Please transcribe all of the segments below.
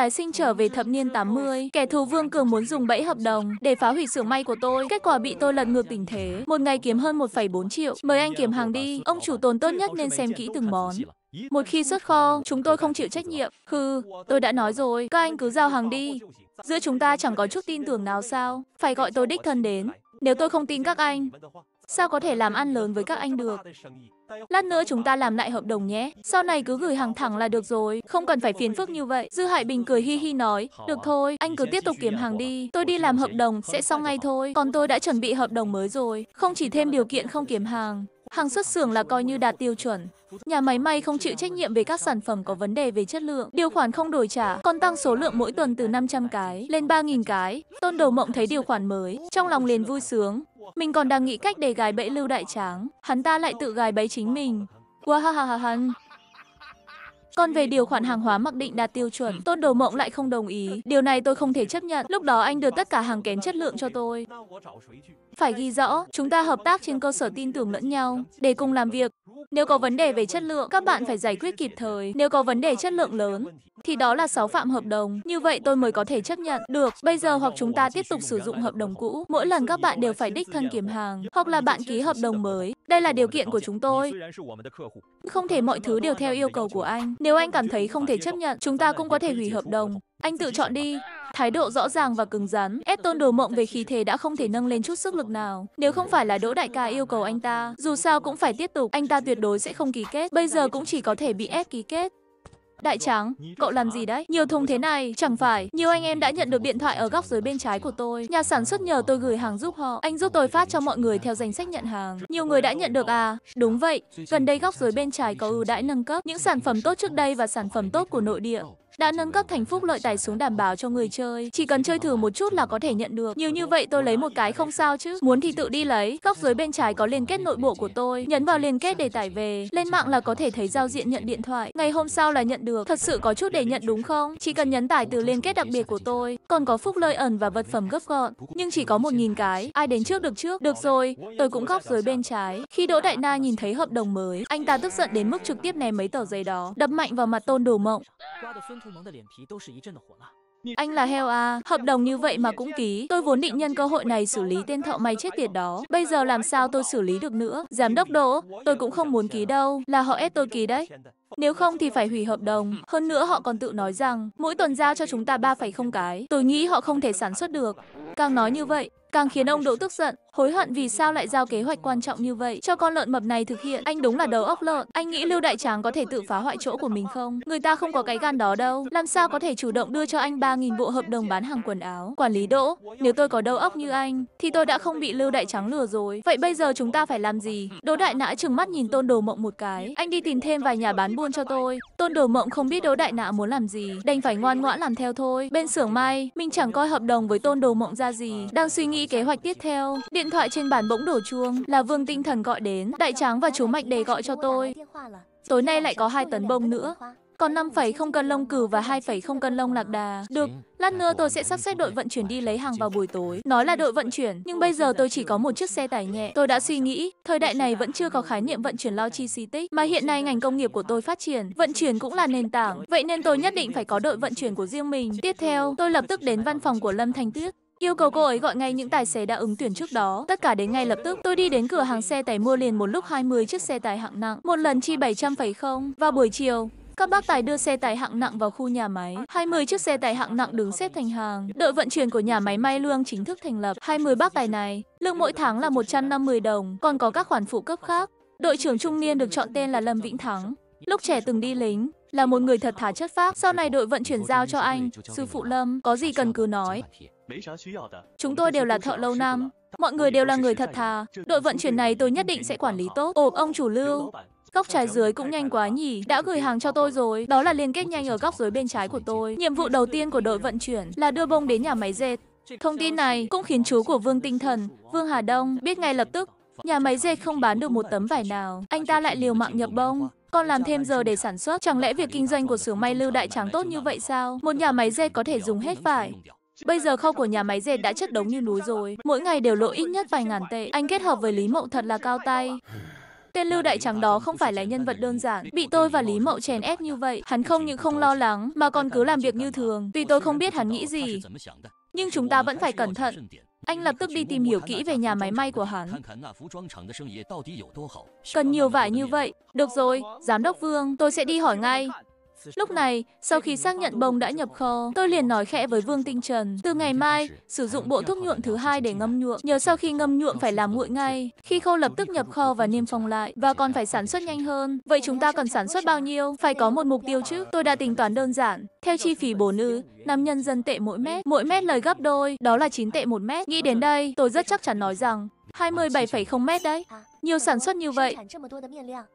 tái sinh trở về thập niên 80. Kẻ thù Vương Cường muốn dùng bẫy hợp đồng để phá hủy xưởng may của tôi. Kết quả bị tôi lật ngược tình thế. Một ngày kiếm hơn 1,4 triệu. Mời anh kiểm hàng đi. Ông chủ tồn tốt nhất nên xem kỹ từng món. Một khi xuất kho, chúng tôi không chịu trách nhiệm. Hừ, tôi đã nói rồi, các anh cứ giao hàng đi. Giữa chúng ta chẳng có chút tin tưởng nào sao? Phải gọi tôi đích thân đến. Nếu tôi không tin các anh, Sao có thể làm ăn lớn với các anh được? Lát nữa chúng ta làm lại hợp đồng nhé. Sau này cứ gửi hàng thẳng là được rồi, không cần phải phiền phức như vậy. Dư Hải Bình cười hi hi nói, được thôi, anh cứ tiếp tục kiếm hàng đi. Tôi đi làm hợp đồng, sẽ xong ngay thôi. Còn tôi đã chuẩn bị hợp đồng mới rồi, không chỉ thêm điều kiện không kiếm hàng. Hàng xuất xưởng là coi như đạt tiêu chuẩn. Nhà máy may không chịu trách nhiệm về các sản phẩm có vấn đề về chất lượng, điều khoản không đổi trả, còn tăng số lượng mỗi tuần từ 500 cái lên 3.000 cái. Tôn đầu mộng thấy điều khoản mới, trong lòng liền vui sướng. Mình còn đang nghĩ cách để gái bẫy lưu đại tráng, hắn ta lại tự gái bẫy chính mình. Wahahahahan. Còn về điều khoản hàng hóa mặc định đạt tiêu chuẩn, Tôn Đồ Mộng lại không đồng ý. Điều này tôi không thể chấp nhận. Lúc đó anh đưa tất cả hàng kém chất lượng cho tôi phải ghi rõ, chúng ta hợp tác trên cơ sở tin tưởng lẫn nhau để cùng làm việc. Nếu có vấn đề về chất lượng, các bạn phải giải quyết kịp thời. Nếu có vấn đề chất lượng lớn, thì đó là 6 phạm hợp đồng. Như vậy tôi mới có thể chấp nhận. Được, bây giờ hoặc chúng ta tiếp tục sử dụng hợp đồng cũ. Mỗi lần các bạn đều phải đích thân kiểm hàng, hoặc là bạn ký hợp đồng mới. Đây là điều kiện của chúng tôi. Không thể mọi thứ đều theo yêu cầu của anh. Nếu anh cảm thấy không thể chấp nhận, chúng ta cũng có thể hủy hợp đồng. Anh tự chọn đi. Thái độ rõ ràng và cứng rắn, ép tôn đồ mộng về khí thế đã không thể nâng lên chút sức lực nào. Nếu không phải là Đỗ Đại ca yêu cầu anh ta, dù sao cũng phải tiếp tục, anh ta tuyệt đối sẽ không ký kết. Bây giờ cũng chỉ có thể bị ép ký kết. Đại tráng, cậu làm gì đấy? Nhiều thùng thế này, chẳng phải. Nhiều anh em đã nhận được điện thoại ở góc dưới bên trái của tôi. Nhà sản xuất nhờ tôi gửi hàng giúp họ. Anh giúp tôi phát cho mọi người theo danh sách nhận hàng. Nhiều người đã nhận được à? Đúng vậy, gần đây góc dưới bên trái có ưu đãi nâng cấp những sản phẩm tốt trước đây và sản phẩm tốt của nội địa đã nâng cấp thành phúc lợi tài xuống đảm bảo cho người chơi. Chỉ cần chơi thử một chút là có thể nhận được. Nhiều như vậy tôi lấy một cái không sao chứ. Muốn thì tự đi lấy. Góc dưới bên trái có liên kết nội bộ của tôi. Nhấn vào liên kết để tải về. Lên mạng là có thể thấy giao diện nhận điện thoại. Ngày hôm sau là nhận được. Thật sự có chút để nhận đúng không? Chỉ cần nhấn tải từ liên kết đặc biệt của tôi. Còn có phúc lợi ẩn và vật phẩm gấp gọn. Nhưng chỉ có một nghìn cái. Ai đến trước được trước. Được rồi. Tôi cũng góc dưới bên trái. Khi Đỗ Đại Na nhìn thấy hợp đồng mới, anh ta tức giận đến mức trực tiếp ném mấy tờ giấy đó, đập mạnh vào mặt Tôn Đồ Mộng. 傅萌的脸皮都是一阵的火辣。Anh là heo à, hợp đồng như vậy mà cũng ký. Tôi vốn định nhân cơ hội này xử lý tên thợ may chết tiệt đó. Bây giờ làm sao tôi xử lý được nữa? Giám đốc Đỗ, tôi cũng không muốn ký đâu, là họ ép tôi ký đấy. Nếu không thì phải hủy hợp đồng. Hơn nữa họ còn tự nói rằng mỗi tuần giao cho chúng ta 3,0 cái. Tôi nghĩ họ không thể sản xuất được. Càng nói như vậy, càng khiến ông Đỗ tức giận. Hối hận vì sao lại giao kế hoạch quan trọng như vậy cho con lợn mập này thực hiện. Anh đúng là đầu óc lợn. Anh nghĩ Lưu Đại Tráng có thể tự phá hoại chỗ của mình không? Người ta không có cái gan đó đâu. Làm sao có thể chủ động đưa cho anh ba nghìn bộ hợp đồng bán hàng quần áo? Quản lý Đỗ, nếu tôi có đầu óc như anh, thì tôi đã không bị Lưu Đại Tráng lừa rồi. Vậy bây giờ chúng ta phải làm gì? Đỗ Đại Nã trừng mắt nhìn Tôn Đồ Mộng một cái. Anh đi tìm thêm vài nhà bán buôn cho tôi. Tôn Đồ Mộng không biết Đỗ Đại Nã muốn làm gì, đành phải ngoan ngoãn làm theo thôi. Bên xưởng may, mình chẳng coi hợp đồng với Tôn Đồ Mộng ra gì. Đang suy nghĩ kế hoạch tiếp theo. Điện thoại trên bàn bỗng đổ chuông, là Vương Tinh Thần gọi đến, Đại Tráng và chú Mạnh Đề gọi cho tôi. Tối nay lại có hai tấn bông nữa. Còn 5,0 cân lông cừu và 2,0 cân lông lạc đà. Được, lát nữa tôi sẽ sắp xếp đội vận chuyển đi lấy hàng vào buổi tối. Nói là đội vận chuyển, nhưng bây giờ tôi chỉ có một chiếc xe tải nhẹ. Tôi đã suy nghĩ, thời đại này vẫn chưa có khái niệm vận chuyển logistics, mà hiện nay ngành công nghiệp của tôi phát triển, vận chuyển cũng là nền tảng. Vậy nên tôi nhất định phải có đội vận chuyển của riêng mình. Tiếp theo, tôi lập tức đến văn phòng của Lâm Thành Tuyết. Yêu cầu cô ấy gọi ngay những tài xế đã ứng tuyển trước đó. Tất cả đến ngay lập tức. Tôi đi đến cửa hàng xe tải mua liền một lúc 20 chiếc xe tải hạng nặng, một lần chi 700 phải không? Vào buổi chiều, các bác tài đưa xe tải hạng nặng vào khu nhà máy. 20 chiếc xe tải hạng nặng đứng xếp thành hàng. Đội vận chuyển của nhà máy may Lương chính thức thành lập. 20 bác tài này, lương mỗi tháng là 150 đồng, còn có các khoản phụ cấp khác. Đội trưởng trung niên được chọn tên là Lâm Vĩnh Thắng. Lúc trẻ từng đi lính, là một người thật thà chất phác. Sau này đội vận chuyển giao cho anh, sư phụ Lâm, có gì cần cứ nói. Chúng tôi đều là thợ lâu năm, mọi người đều là người thật thà. Đội vận chuyển này tôi nhất định sẽ quản lý tốt. Ồ, ông chủ lưu, Góc trái dưới cũng nhanh quá nhỉ, đã gửi hàng cho tôi rồi. Đó là liên kết nhanh ở góc dưới bên trái của tôi. Nhiệm vụ đầu tiên của đội vận chuyển là đưa bông đến nhà máy dệt. Thông tin này cũng khiến chú của Vương Tinh Thần, Vương Hà Đông biết ngay lập tức. Nhà máy dệt không bán được một tấm vải nào, anh ta lại liều mạng nhập bông. Còn làm thêm giờ để sản xuất, chẳng lẽ việc kinh doanh của xưởng may Lưu Đại Tráng tốt như vậy sao? Một nhà máy dệt có thể dùng hết vải, Bây giờ kho của nhà máy dệt đã chất đống như núi rồi. Mỗi ngày đều lỗ ít nhất vài ngàn tệ. Anh kết hợp với Lý Mậu thật là cao tay. Tên Lưu Đại Trắng đó không phải là nhân vật đơn giản. Bị tôi và Lý Mậu chèn ép như vậy, hắn không những không lo lắng, mà còn cứ làm việc như thường. Tuy tôi không biết hắn nghĩ gì, nhưng chúng ta vẫn phải cẩn thận. Anh lập tức đi tìm hiểu kỹ về nhà máy may của hắn. Cần nhiều vải như vậy. Được rồi, Giám đốc Vương, tôi sẽ đi hỏi ngay. Lúc này, sau khi xác nhận bông đã nhập kho, tôi liền nói khẽ với Vương Tinh Trần, từ ngày mai, sử dụng bộ thuốc nhuộm thứ hai để ngâm nhuộm, nhờ sau khi ngâm nhuộm phải làm nguội ngay, khi khô lập tức nhập kho và niêm phong lại, và còn phải sản xuất nhanh hơn. Vậy chúng ta cần sản xuất bao nhiêu? Phải có một mục tiêu chứ. Tôi đã tính toán đơn giản, theo chi phí bổ nữ, năm nhân dân tệ mỗi mét, mỗi mét lời gấp đôi, đó là 9 tệ một mét. Nghĩ đến đây, tôi rất chắc chắn nói rằng 27,0 mét đấy. Nhiều sản xuất như vậy.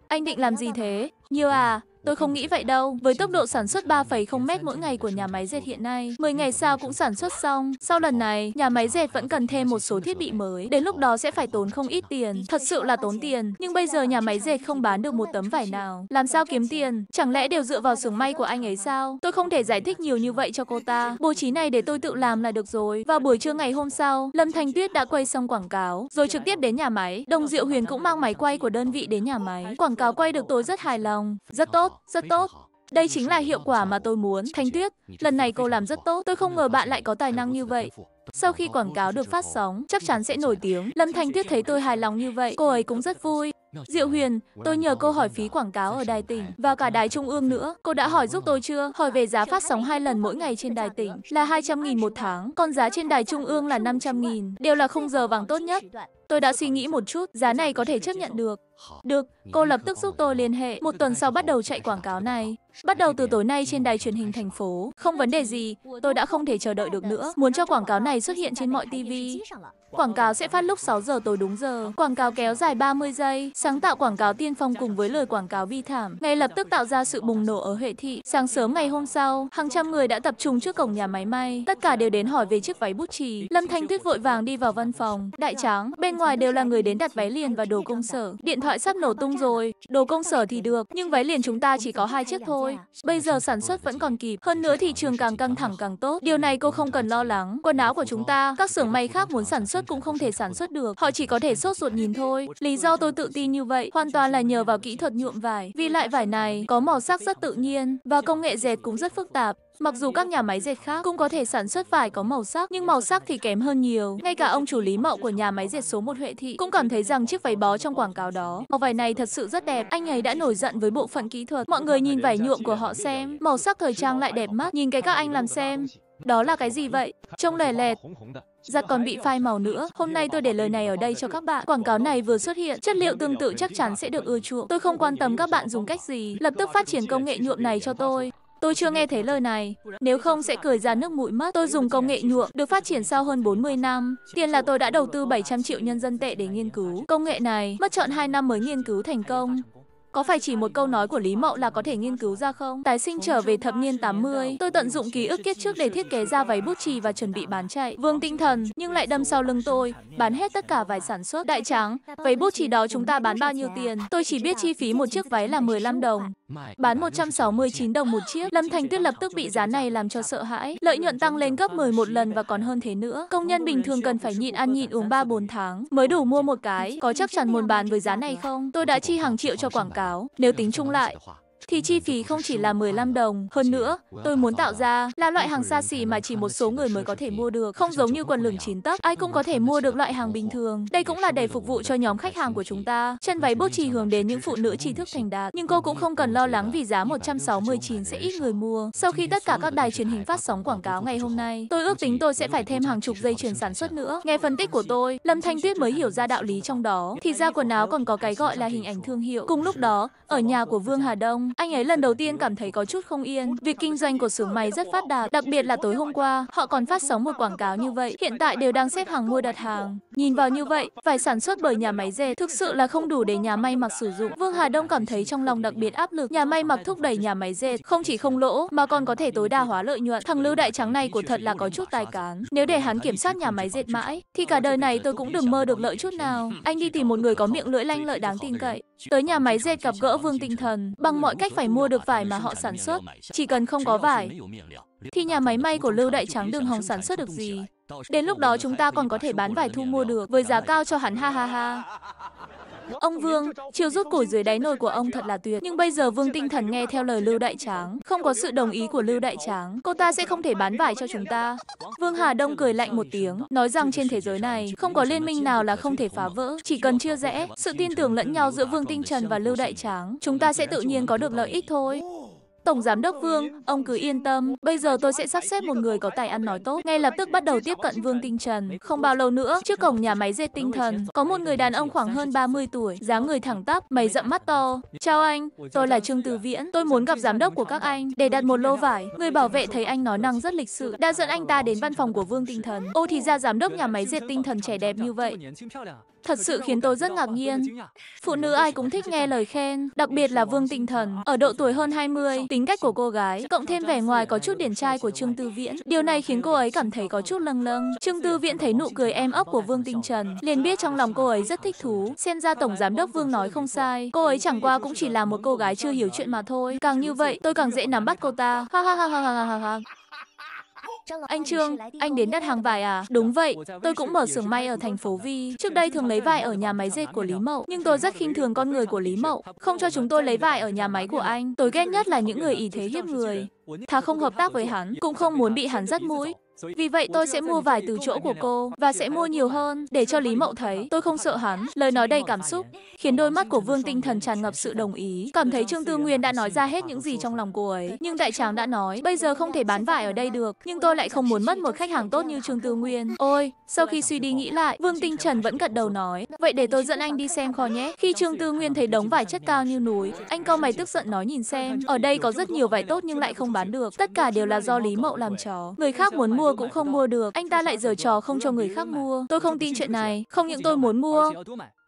Anh định làm gì thế? Nhiều à? Tôi không nghĩ vậy đâu. Với tốc độ sản xuất 3,0 mét mỗi ngày của nhà máy dệt hiện nay, 10 ngày sau cũng sản xuất xong. Sau lần này, nhà máy dệt vẫn cần thêm một số thiết bị mới. Đến lúc đó sẽ phải tốn không ít tiền. Thật sự là tốn tiền. Nhưng bây giờ nhà máy dệt không bán được một tấm vải nào. Làm sao kiếm tiền? Chẳng lẽ đều dựa vào xưởng may của anh ấy sao? Tôi không thể giải thích nhiều như vậy cho cô ta. Bố trí này để tôi tự làm là được rồi. Vào buổi trưa ngày hôm sau, Lâm Thanh Tuyết đã quay xong quảng cáo, rồi trực tiếp đến nhà máy. Đồng Diệu Huyền cũng mang máy quay của đơn vị đến nhà máy. Quảng cáo quay được tôi rất hài lòng. Rất tốt, rất tốt. Đây chính là hiệu quả mà tôi muốn. Thanh Tuyết, lần này cô làm rất tốt. Tôi không ngờ bạn lại có tài năng như vậy. Sau khi quảng cáo được phát sóng, chắc chắn sẽ nổi tiếng. Lâm Thanh Tuyết thấy tôi hài lòng như vậy, cô ấy cũng rất vui. Diệu Huyền, tôi nhờ cô hỏi phí quảng cáo ở đài tỉnh và cả đài trung ương nữa. Cô đã hỏi giúp tôi chưa? Hỏi về giá phát sóng hai lần mỗi ngày trên đài tỉnh là 200.000 một tháng, còn giá trên đài trung ương là 500.000, đều là khung giờ vàng tốt nhất. Tôi đã suy nghĩ một chút, giá này có thể chấp nhận được. Được, cô lập tức giúp tôi liên hệ. Một tuần sau bắt đầu chạy quảng cáo này. Bắt đầu từ tối nay trên đài truyền hình thành phố. Không vấn đề gì, tôi đã không thể chờ đợi được nữa. Muốn cho quảng cáo này xuất hiện trên mọi TV. Quảng cáo sẽ phát lúc 6 giờ tối đúng giờ. Quảng cáo kéo dài 30 giây. Sáng tạo quảng cáo tiên phong cùng với lời quảng cáo vi thảm. Ngay lập tức tạo ra sự bùng nổ ở Huệ Thị. Sáng sớm ngày hôm sau, hàng trăm người đã tập trung trước cổng nhà máy may. Tất cả đều đến hỏi về chiếc váy bút chì. Lâm Thanh Tuyết vội vàng đi vào văn phòng. Đại tráng, bên Bên ngoài đều là người đến đặt váy liền và đồ công sở. Điện thoại sắp nổ tung rồi, đồ công sở thì được, nhưng váy liền chúng ta chỉ có hai chiếc thôi. Bây giờ sản xuất vẫn còn kịp, hơn nữa thị trường càng căng thẳng càng tốt. Điều này cô không cần lo lắng. Quần áo của chúng ta, các xưởng may khác muốn sản xuất cũng không thể sản xuất được, họ chỉ có thể sốt ruột nhìn thôi. Lý do tôi tự tin như vậy hoàn toàn là nhờ vào kỹ thuật nhuộm vải. Vì lại vải này có màu sắc rất tự nhiên và công nghệ dệt cũng rất phức tạp. Mặc dù các nhà máy dệt khác cũng có thể sản xuất vải có màu sắc, nhưng màu sắc thì kém hơn nhiều. Ngay cả ông chủ Lý Mậu của nhà máy dệt số 1 Huệ Thị cũng cảm thấy rằng chiếc váy bó trong quảng cáo đó, màu vải này thật sự rất đẹp. Anh ấy đã nổi giận với bộ phận kỹ thuật. Mọi người nhìn vải nhuộm của họ xem, màu sắc thời trang lại đẹp mắt, nhìn cái các anh làm xem. Đó là cái gì vậy? Trông lè lẹt. Giặt còn bị phai màu nữa. Hôm nay tôi để lời này ở đây cho các bạn. Quảng cáo này vừa xuất hiện, chất liệu tương tự chắc chắn sẽ được ưa chuộng. Tôi không quan tâm các bạn dùng cách gì, lập tức phát triển công nghệ nhuộm này cho tôi. Tôi chưa nghe thấy lời này, nếu không sẽ cười ra nước mũi mất. Tôi dùng công nghệ nhuộm, được phát triển sau hơn 40 năm. Tiền là tôi đã đầu tư 700 triệu nhân dân tệ để nghiên cứu. Công nghệ này mất chọn 2 năm mới nghiên cứu thành công. Có phải chỉ một câu nói của Lý Mậu là có thể nghiên cứu ra không? Tái sinh trở về thập niên 80, tôi tận dụng ký ức kiết trước để thiết kế ra váy bút chì và chuẩn bị bán chạy. Vương tinh thần, nhưng lại đâm sau lưng tôi, bán hết tất cả vải sản xuất. Đại tráng, váy bút chì đó chúng ta bán bao nhiêu tiền? Tôi chỉ biết chi phí một chiếc váy là 15 đồng. Bán 169 đồng một chiếc, Lâm Thành Tuyết lập tức bị giá này làm cho sợ hãi. Lợi nhuận tăng lên gấp 11 lần và còn hơn thế nữa. Công nhân bình thường cần phải nhịn ăn nhịn uống 3-4 tháng mới đủ mua một cái. Có chắc chắn muốn bán với giá này không? Tôi đã chi hàng triệu cho quảng cáo cáo. Nếu tính chung lại, thì chi phí không chỉ là 15 đồng. Hơn nữa, tôi muốn tạo ra là loại hàng xa xỉ mà chỉ một số người mới có thể mua được, không giống như quần lửng chín tấc, ai cũng có thể mua được loại hàng bình thường. Đây cũng là để phục vụ cho nhóm khách hàng của chúng ta. Chân váy chỉ hướng đến những phụ nữ trí thức thành đạt, nhưng cô cũng không cần lo lắng vì giá 169 sẽ ít người mua. Sau khi tất cả các đài truyền hình phát sóng quảng cáo ngày hôm nay, tôi ước tính tôi sẽ phải thêm hàng chục dây chuyền sản xuất nữa. Nghe phân tích của tôi, Lâm Thanh Tuyết mới hiểu ra đạo lý trong đó. Thì ra quần áo còn có cái gọi là hình ảnh thương hiệu. Cùng lúc đó, ở nhà của Vương Hà Đông, anh ấy lần đầu tiên cảm thấy có chút không yên. Việc kinh doanh của xưởng may rất phát đạt, đặc biệt là tối hôm qua, họ còn phát sóng một quảng cáo như vậy. Hiện tại đều đang xếp hàng mua đặt hàng. Nhìn vào như vậy, vải sản xuất bởi nhà máy dệt thực sự là không đủ để nhà may mặc sử dụng. Vương Hà Đông cảm thấy trong lòng đặc biệt áp lực. Nhà may mặc thúc đẩy nhà máy dệt không chỉ không lỗ mà còn có thể tối đa hóa lợi nhuận. Thằng Lưu Đại Trắng này của thật là có chút tài cán. Nếu để hắn kiểm soát nhà máy dệt mãi, thì cả đời này tôi cũng đừng mơ được lợi chút nào. Anh đi tìm một người có miệng lưỡi lanh lợi đáng tin cậy. Tới nhà máy dệt gặp gỡ Vương Tinh Thần bằng mọi cách khách phải mua được vải mà họ sản xuất. Chỉ cần không có vải, thì nhà máy may của Lưu Đại Tráng đừng hòng sản xuất được gì. Đến lúc đó chúng ta còn có thể bán vải thu mua được với giá cao cho hắn ha ha ha. Ông Vương, chiều rút củi dưới đáy nồi của ông thật là tuyệt. Nhưng bây giờ Vương tinh thần nghe theo lời Lưu Đại Tráng. Không có sự đồng ý của Lưu Đại Tráng, cô ta sẽ không thể bán vải cho chúng ta. Vương Hà Đông cười lạnh một tiếng, nói rằng trên thế giới này không có liên minh nào là không thể phá vỡ. Chỉ cần chia rẽ, sự tin tưởng lẫn nhau giữa Vương Tinh Trần và Lưu Đại Tráng, chúng ta sẽ tự nhiên có được lợi ích thôi. Tổng Giám đốc Vương, ông cứ yên tâm, bây giờ tôi sẽ sắp xếp một người có tài ăn nói tốt. Ngay lập tức bắt đầu tiếp cận Vương Tinh Trần. Không bao lâu nữa, trước cổng nhà máy dệt tinh thần, có một người đàn ông khoảng hơn 30 tuổi, dáng người thẳng tắp, mày rậm mắt to. Chào anh, tôi là Trương Từ Viễn, tôi muốn gặp giám đốc của các anh để đặt một lô vải. Người bảo vệ thấy anh nói năng rất lịch sự, đã dẫn anh ta đến văn phòng của Vương Tinh Thần. Ô thì ra giám đốc nhà máy dệt tinh thần trẻ đẹp như vậy. Thật sự khiến tôi rất ngạc nhiên. Phụ nữ ai cũng thích nghe lời khen, đặc biệt là Vương Tinh Thần. Ở độ tuổi hơn 20, tính cách của cô gái, cộng thêm vẻ ngoài có chút điển trai của Trương Tư Viễn. Điều này khiến cô ấy cảm thấy có chút lâng lâng. Trương Tư Viễn thấy nụ cười em ấp của Vương Tinh Trần, liền biết trong lòng cô ấy rất thích thú. Xem ra Tổng Giám đốc Vương nói không sai, cô ấy chẳng qua cũng chỉ là một cô gái chưa hiểu chuyện mà thôi. Càng như vậy, tôi càng dễ nắm bắt cô ta. Ha ha ha ha ha ha ha. Anh Trương, anh đến đặt hàng vải à? Đúng vậy, tôi cũng mở xưởng may ở thành phố Vi. Trước đây thường lấy vải ở nhà máy dệt của Lý Mậu, nhưng tôi rất khinh thường con người của Lý Mậu, không cho chúng tôi lấy vải ở nhà máy của anh. Tôi ghét nhất là những người ý thế hiếp người. Thà không hợp tác với hắn, cũng không muốn bị hắn dắt mũi. Vì vậy tôi sẽ mua vải từ chỗ của cô và sẽ mua nhiều hơn để cho Lý Mậu thấy tôi không sợ hắn. Lời nói đầy cảm xúc khiến đôi mắt của Vương Tinh Thần tràn ngập sự đồng ý, cảm thấy Trương Tư Nguyên đã nói ra hết những gì trong lòng cô ấy. Nhưng đại tràng đã nói, bây giờ không thể bán vải ở đây được, nhưng tôi lại không muốn mất một khách hàng tốt như Trương Tư Nguyên. Ôi, sau khi suy đi nghĩ lại, Vương Tinh Trần vẫn gật đầu nói, vậy để tôi dẫn anh đi xem kho nhé. Khi Trương Tư Nguyên thấy đống vải chất cao như núi, anh cau mày tức giận nói nhìn xem, ở đây có rất nhiều vải tốt nhưng lại không bán được, tất cả đều là do Lý Mậu làm chó. Người khác muốn mua mua cũng không mua được, anh ta lại giở trò không cho người khác mua. Tôi không tin chuyện này, không những tôi muốn mua,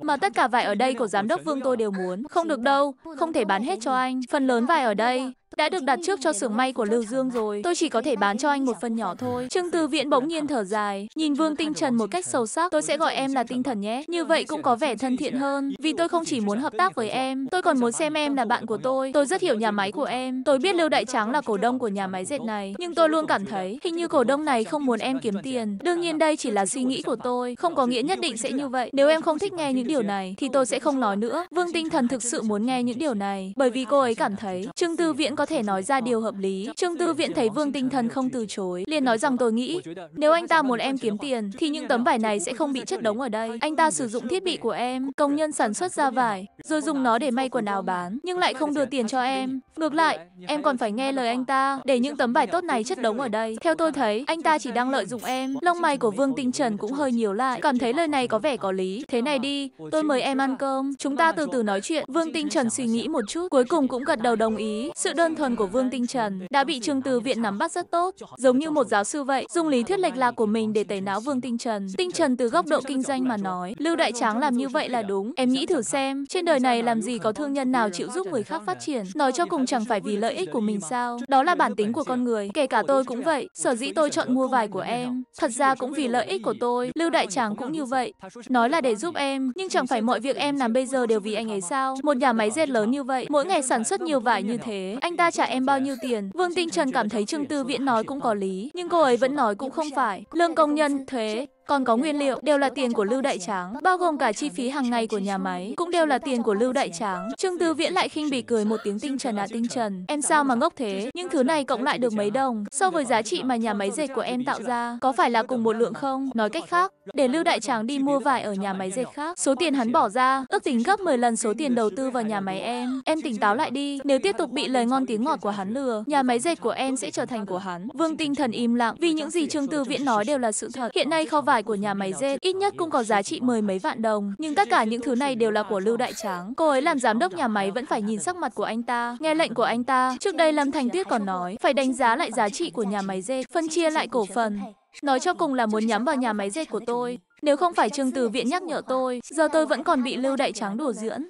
mà tất cả vải ở đây của giám đốc Vương tôi đều muốn. Không được đâu, không thể bán hết cho anh. Phần lớn vải ở đây đã được đặt trước cho xưởng may của Lưu Dương rồi. Tôi chỉ có thể bán cho anh một phần nhỏ thôi. Trương Từ Viễn bỗng nhiên thở dài, nhìn Vương Tinh Trần một cách sâu sắc. Tôi sẽ gọi em là Tinh Thần nhé. Như vậy cũng có vẻ thân thiện hơn. Vì tôi không chỉ muốn hợp tác với em, tôi còn muốn xem em là bạn của tôi. Tôi rất hiểu nhà máy của em. Tôi biết Lưu Đại Tráng là cổ đông của nhà máy dệt này, nhưng tôi luôn cảm thấy hình như cổ đông này không muốn em kiếm tiền. Đương nhiên đây chỉ là suy nghĩ của tôi, không có nghĩa nhất định sẽ như vậy. Nếu em không thích nghe những điều này thì tôi sẽ không nói nữa. Vương Tinh Thần thực sự muốn nghe những điều này, bởi vì cô ấy cảm thấy Trương Từ Viễn có thể nói ra điều hợp lý. Trương Tư Viện thấy Vương Tinh Thần không từ chối, liền nói rằng tôi nghĩ, nếu anh ta muốn em kiếm tiền, thì những tấm vải này sẽ không bị chất đống ở đây. Anh ta sử dụng thiết bị của em, công nhân sản xuất ra vải, rồi dùng nó để may quần áo bán, nhưng lại không đưa tiền cho em. Ngược lại, em còn phải nghe lời anh ta, để những tấm vải tốt này chất đống ở đây. Theo tôi thấy, anh ta chỉ đang lợi dụng em. Lông mày của Vương Tinh Trần cũng hơi nhiều lại, cảm thấy lời này có vẻ có lý. Thế này đi, tôi mời em ăn cơm, chúng ta từ từ nói chuyện. Vương Tinh Trần suy nghĩ một chút, cuối cùng cũng gật đầu đồng ý. Sự đơn thần của Vương Tinh Trần đã bị Trương Từ Viện nắm bắt rất tốt, giống như một giáo sư vậy, dùng lý thuyết lệch lạc của mình để tẩy não Vương Tinh Trần. Tinh Trần từ góc độ kinh doanh mà nói, Lưu Đại Tráng làm như vậy là đúng. Em nghĩ thử xem, trên đời này làm gì có thương nhân nào chịu giúp người khác phát triển, nói cho cùng chẳng phải vì lợi ích của mình sao? Đó là bản tính của con người, kể cả tôi cũng vậy. Sở dĩ tôi chọn mua vải của em, thật ra cũng vì lợi ích của tôi. Lưu Đại Tráng cũng như vậy, nói là để giúp em, nhưng chẳng phải mọi việc em làm bây giờ đều vì anh ấy sao? Một nhà máy dệt lớn như vậy, mỗi ngày sản xuất nhiều vải như thế, anh ta ta trả em bao nhiêu tiền? Vương Tinh Trần cảm thấy Trương Tư Viễn nói cũng có lý, nhưng cô ấy vẫn nói cũng không phải. Lương công nhân, thuế, còn có nguyên liệu đều là tiền của Lưu Đại Tráng, bao gồm cả chi phí hàng ngày của nhà máy, cũng đều là tiền của Lưu Đại Tráng. Trương Tư Viễn lại khinh bỉ cười một tiếng tinh trần à tinh trần, em sao mà ngốc thế, những thứ này cộng lại được mấy đồng, so với giá trị mà nhà máy dệt của em tạo ra, có phải là cùng một lượng không? Nói cách khác, để Lưu Đại Tráng đi mua vải ở nhà máy dệt khác, số tiền hắn bỏ ra, ước tính gấp 10 lần số tiền đầu tư vào nhà máy em. Em tỉnh táo lại đi, nếu tiếp tục bị lời ngon tiếng ngọt của hắn lừa, nhà máy dệt của em sẽ trở thành của hắn. Vương Tinh Thần im lặng, vì những gì Trương Tư Viễn nói đều là sự thật. Hiện nay kho vải vải của nhà máy dê ít nhất cũng có giá trị mười mấy vạn đồng. Nhưng tất cả những thứ này đều là của Lưu Đại Tráng. Cô ấy làm giám đốc nhà máy vẫn phải nhìn sắc mặt của anh ta, nghe lệnh của anh ta. Trước đây Lâm Thành Tuyết còn nói, phải đánh giá lại giá trị của nhà máy dê phân chia lại cổ phần. Nói cho cùng là muốn nhắm vào nhà máy dê của tôi. Nếu không phải Trương Từ Viện nhắc nhở tôi, giờ tôi vẫn còn bị Lưu Đại Tráng đùa diễn.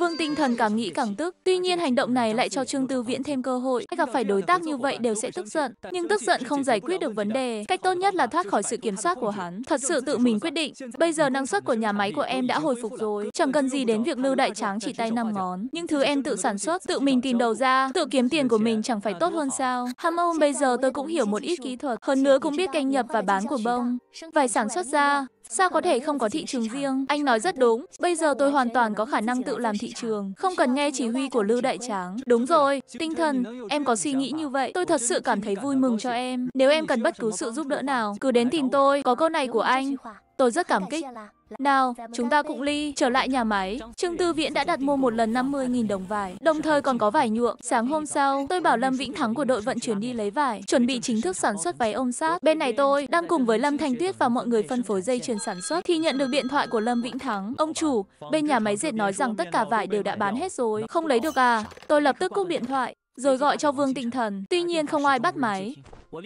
Vương Tinh Thần càng nghĩ càng tức, tuy nhiên hành động này lại cho Trương Tư Viễn thêm cơ hội. Hay gặp phải đối tác như vậy đều sẽ tức giận, nhưng tức giận không giải quyết được vấn đề. Cách tốt nhất là thoát khỏi sự kiểm soát của hắn, thật sự tự mình quyết định. Bây giờ năng suất của nhà máy của em đã hồi phục rồi, chẳng cần gì đến việc Lưu Đại Tráng chỉ tay năm ngón. Những thứ em tự sản xuất, tự mình tìm đầu ra, tự kiếm tiền của mình chẳng phải tốt hơn sao? Ham ôm bây giờ tôi cũng hiểu một ít kỹ thuật, hơn nữa cũng biết canh nhập và bán của bông. Vải sản xuất ra, Sao có thể không có thị trường riêng? Anh nói rất đúng. Bây giờ tôi hoàn toàn có khả năng tự làm thị trường, không cần nghe chỉ huy của Lưu Đại Tráng. Đúng rồi, tinh thần, em có suy nghĩ như vậy. Tôi thật sự cảm thấy vui mừng cho em. Nếu em cần bất cứ sự giúp đỡ nào, cứ đến tìm tôi. Có câu này của anh, Tôi rất cảm kích. Nào, chúng ta cũng ly. Trở lại nhà máy, Trương Tư Viễn đã đặt mua một lần 50.000 đồng vải, đồng thời còn có vải nhuộm. Sáng hôm sau, tôi bảo Lâm Vĩnh Thắng của đội vận chuyển đi lấy vải, chuẩn bị chính thức sản xuất váy ôm sát. Bên này tôi đang cùng với Lâm Thanh Tuyết và mọi người phân phối dây chuyền sản xuất thì nhận được điện thoại của Lâm Vĩnh Thắng. Ông chủ, bên nhà máy dệt nói rằng tất cả vải đều đã bán hết rồi, không lấy được à? Tôi lập tức cúp điện thoại rồi gọi cho Vương Tinh Thần. Tuy nhiên không ai bắt máy.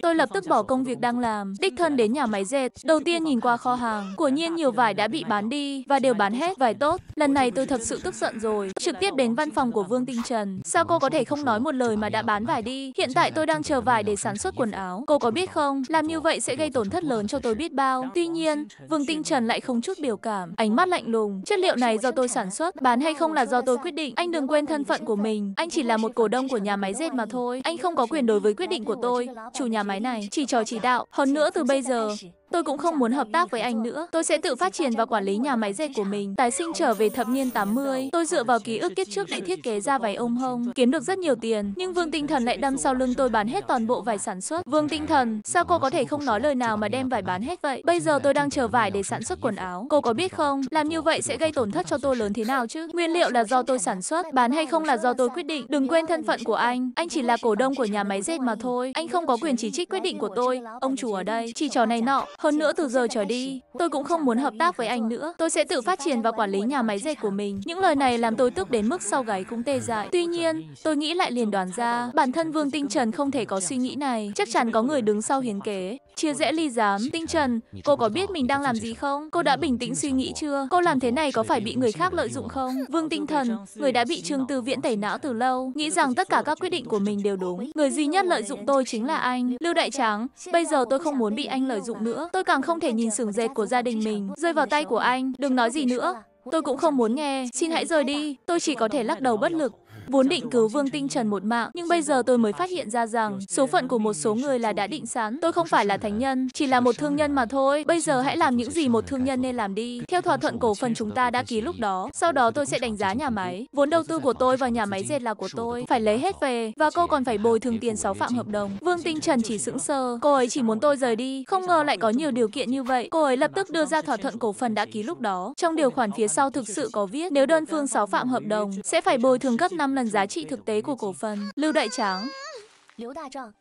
Tôi lập tức bỏ công việc đang làm, đích thân đến nhà máy dệt. Đầu tiên nhìn qua kho hàng, của nhiên nhiều vải đã bị bán đi và đều bán hết vải tốt. Lần này tôi thật sự tức giận rồi. Trực tiếp đến văn phòng của Vương Tinh Trần. Sao cô có thể không nói một lời mà đã bán vải đi? Hiện tại tôi đang chờ vải để sản xuất quần áo. Cô có biết không? Làm như vậy sẽ gây tổn thất lớn cho tôi biết bao. Tuy nhiên, Vương Tinh Trần lại không chút biểu cảm, ánh mắt lạnh lùng. Chất liệu này do tôi sản xuất, bán hay không là do tôi quyết định. Anh đừng quên thân phận của mình. Anh chỉ là một cổ đông của nhà máy dệt mà thôi. Anh không có quyền đối với quyết định của tôi. Chủ nhà máy này, chỉ trò chỉ đạo. Hơn nữa từ bây giờ, Tôi cũng không muốn hợp tác với anh nữa. Tôi sẽ tự phát triển và quản lý nhà máy dệt của mình. Tái sinh trở về thập niên 80, tôi dựa vào ký ức kiếp trước để thiết kế ra váy ôm hông, kiếm được rất nhiều tiền. Nhưng Vương Tinh Thần lại đâm sau lưng tôi bán hết toàn bộ vải sản xuất. Vương Tinh Thần, sao cô có thể không nói lời nào mà đem vải bán hết vậy? Bây giờ tôi đang chờ vải để sản xuất quần áo. Cô có biết không, làm như vậy sẽ gây tổn thất cho tôi lớn thế nào chứ? Nguyên liệu là do tôi sản xuất, bán hay không là do tôi quyết định. Đừng quên thân phận của anh, anh chỉ là cổ đông của nhà máy dệt mà thôi. Anh không có quyền chỉ trích quyết định của tôi. Ông chủ ở đây, chỉ trò này nọ, hơn nữa từ giờ trở đi, tôi cũng không muốn hợp tác với anh nữa. Tôi sẽ tự phát triển và quản lý nhà máy dệt của mình. Những lời này làm tôi tức đến mức sau gáy cũng tê dại. Tuy nhiên, tôi nghĩ lại liền đoán ra, bản thân Vương Tinh Trần không thể có suy nghĩ này. Chắc chắn có người đứng sau hiến kế. Chia rẽ ly giám. Tinh Trần, cô có biết mình đang làm gì không? Cô đã bình tĩnh suy nghĩ chưa? Cô làm thế này có phải bị người khác lợi dụng không? Vương Tinh Thần, người đã bị Trương Tư Viễn tẩy não từ lâu, nghĩ rằng tất cả các quyết định của mình đều đúng. Người duy nhất lợi dụng tôi chính là anh. Lưu Đại Tráng, bây giờ tôi không muốn bị anh lợi dụng nữa. Tôi càng không thể nhìn xưởng dệt của gia đình mình rơi vào tay của anh. Đừng nói gì nữa. Tôi cũng không muốn nghe. Xin hãy rời đi. Tôi chỉ có thể lắc đầu bất lực. Vốn định cứu Vương Tinh Trần một mạng, nhưng bây giờ tôi mới phát hiện ra rằng số phận của một số người là đã định sẵn. Tôi không phải là thánh nhân, chỉ là một thương nhân mà thôi. Bây giờ hãy làm những gì một thương nhân nên làm đi. Theo thỏa thuận cổ phần chúng ta đã ký lúc đó, sau đó tôi sẽ đánh giá nhà máy. Vốn đầu tư của tôi vào nhà máy dệt là của tôi, phải lấy hết về và cô còn phải bồi thường tiền 6 phạm hợp đồng. Vương Tinh Trần chỉ sững sờ, cô ấy chỉ muốn tôi rời đi, không ngờ lại có nhiều điều kiện như vậy. Cô ấy lập tức đưa ra thỏa thuận cổ phần đã ký lúc đó. Trong điều khoản phía sau thực sự có viết nếu đơn phương 6 phạm hợp đồng sẽ phải bồi thường gấp 5 5 lần giá trị thực tế của cổ phần. Lưu Đại Tráng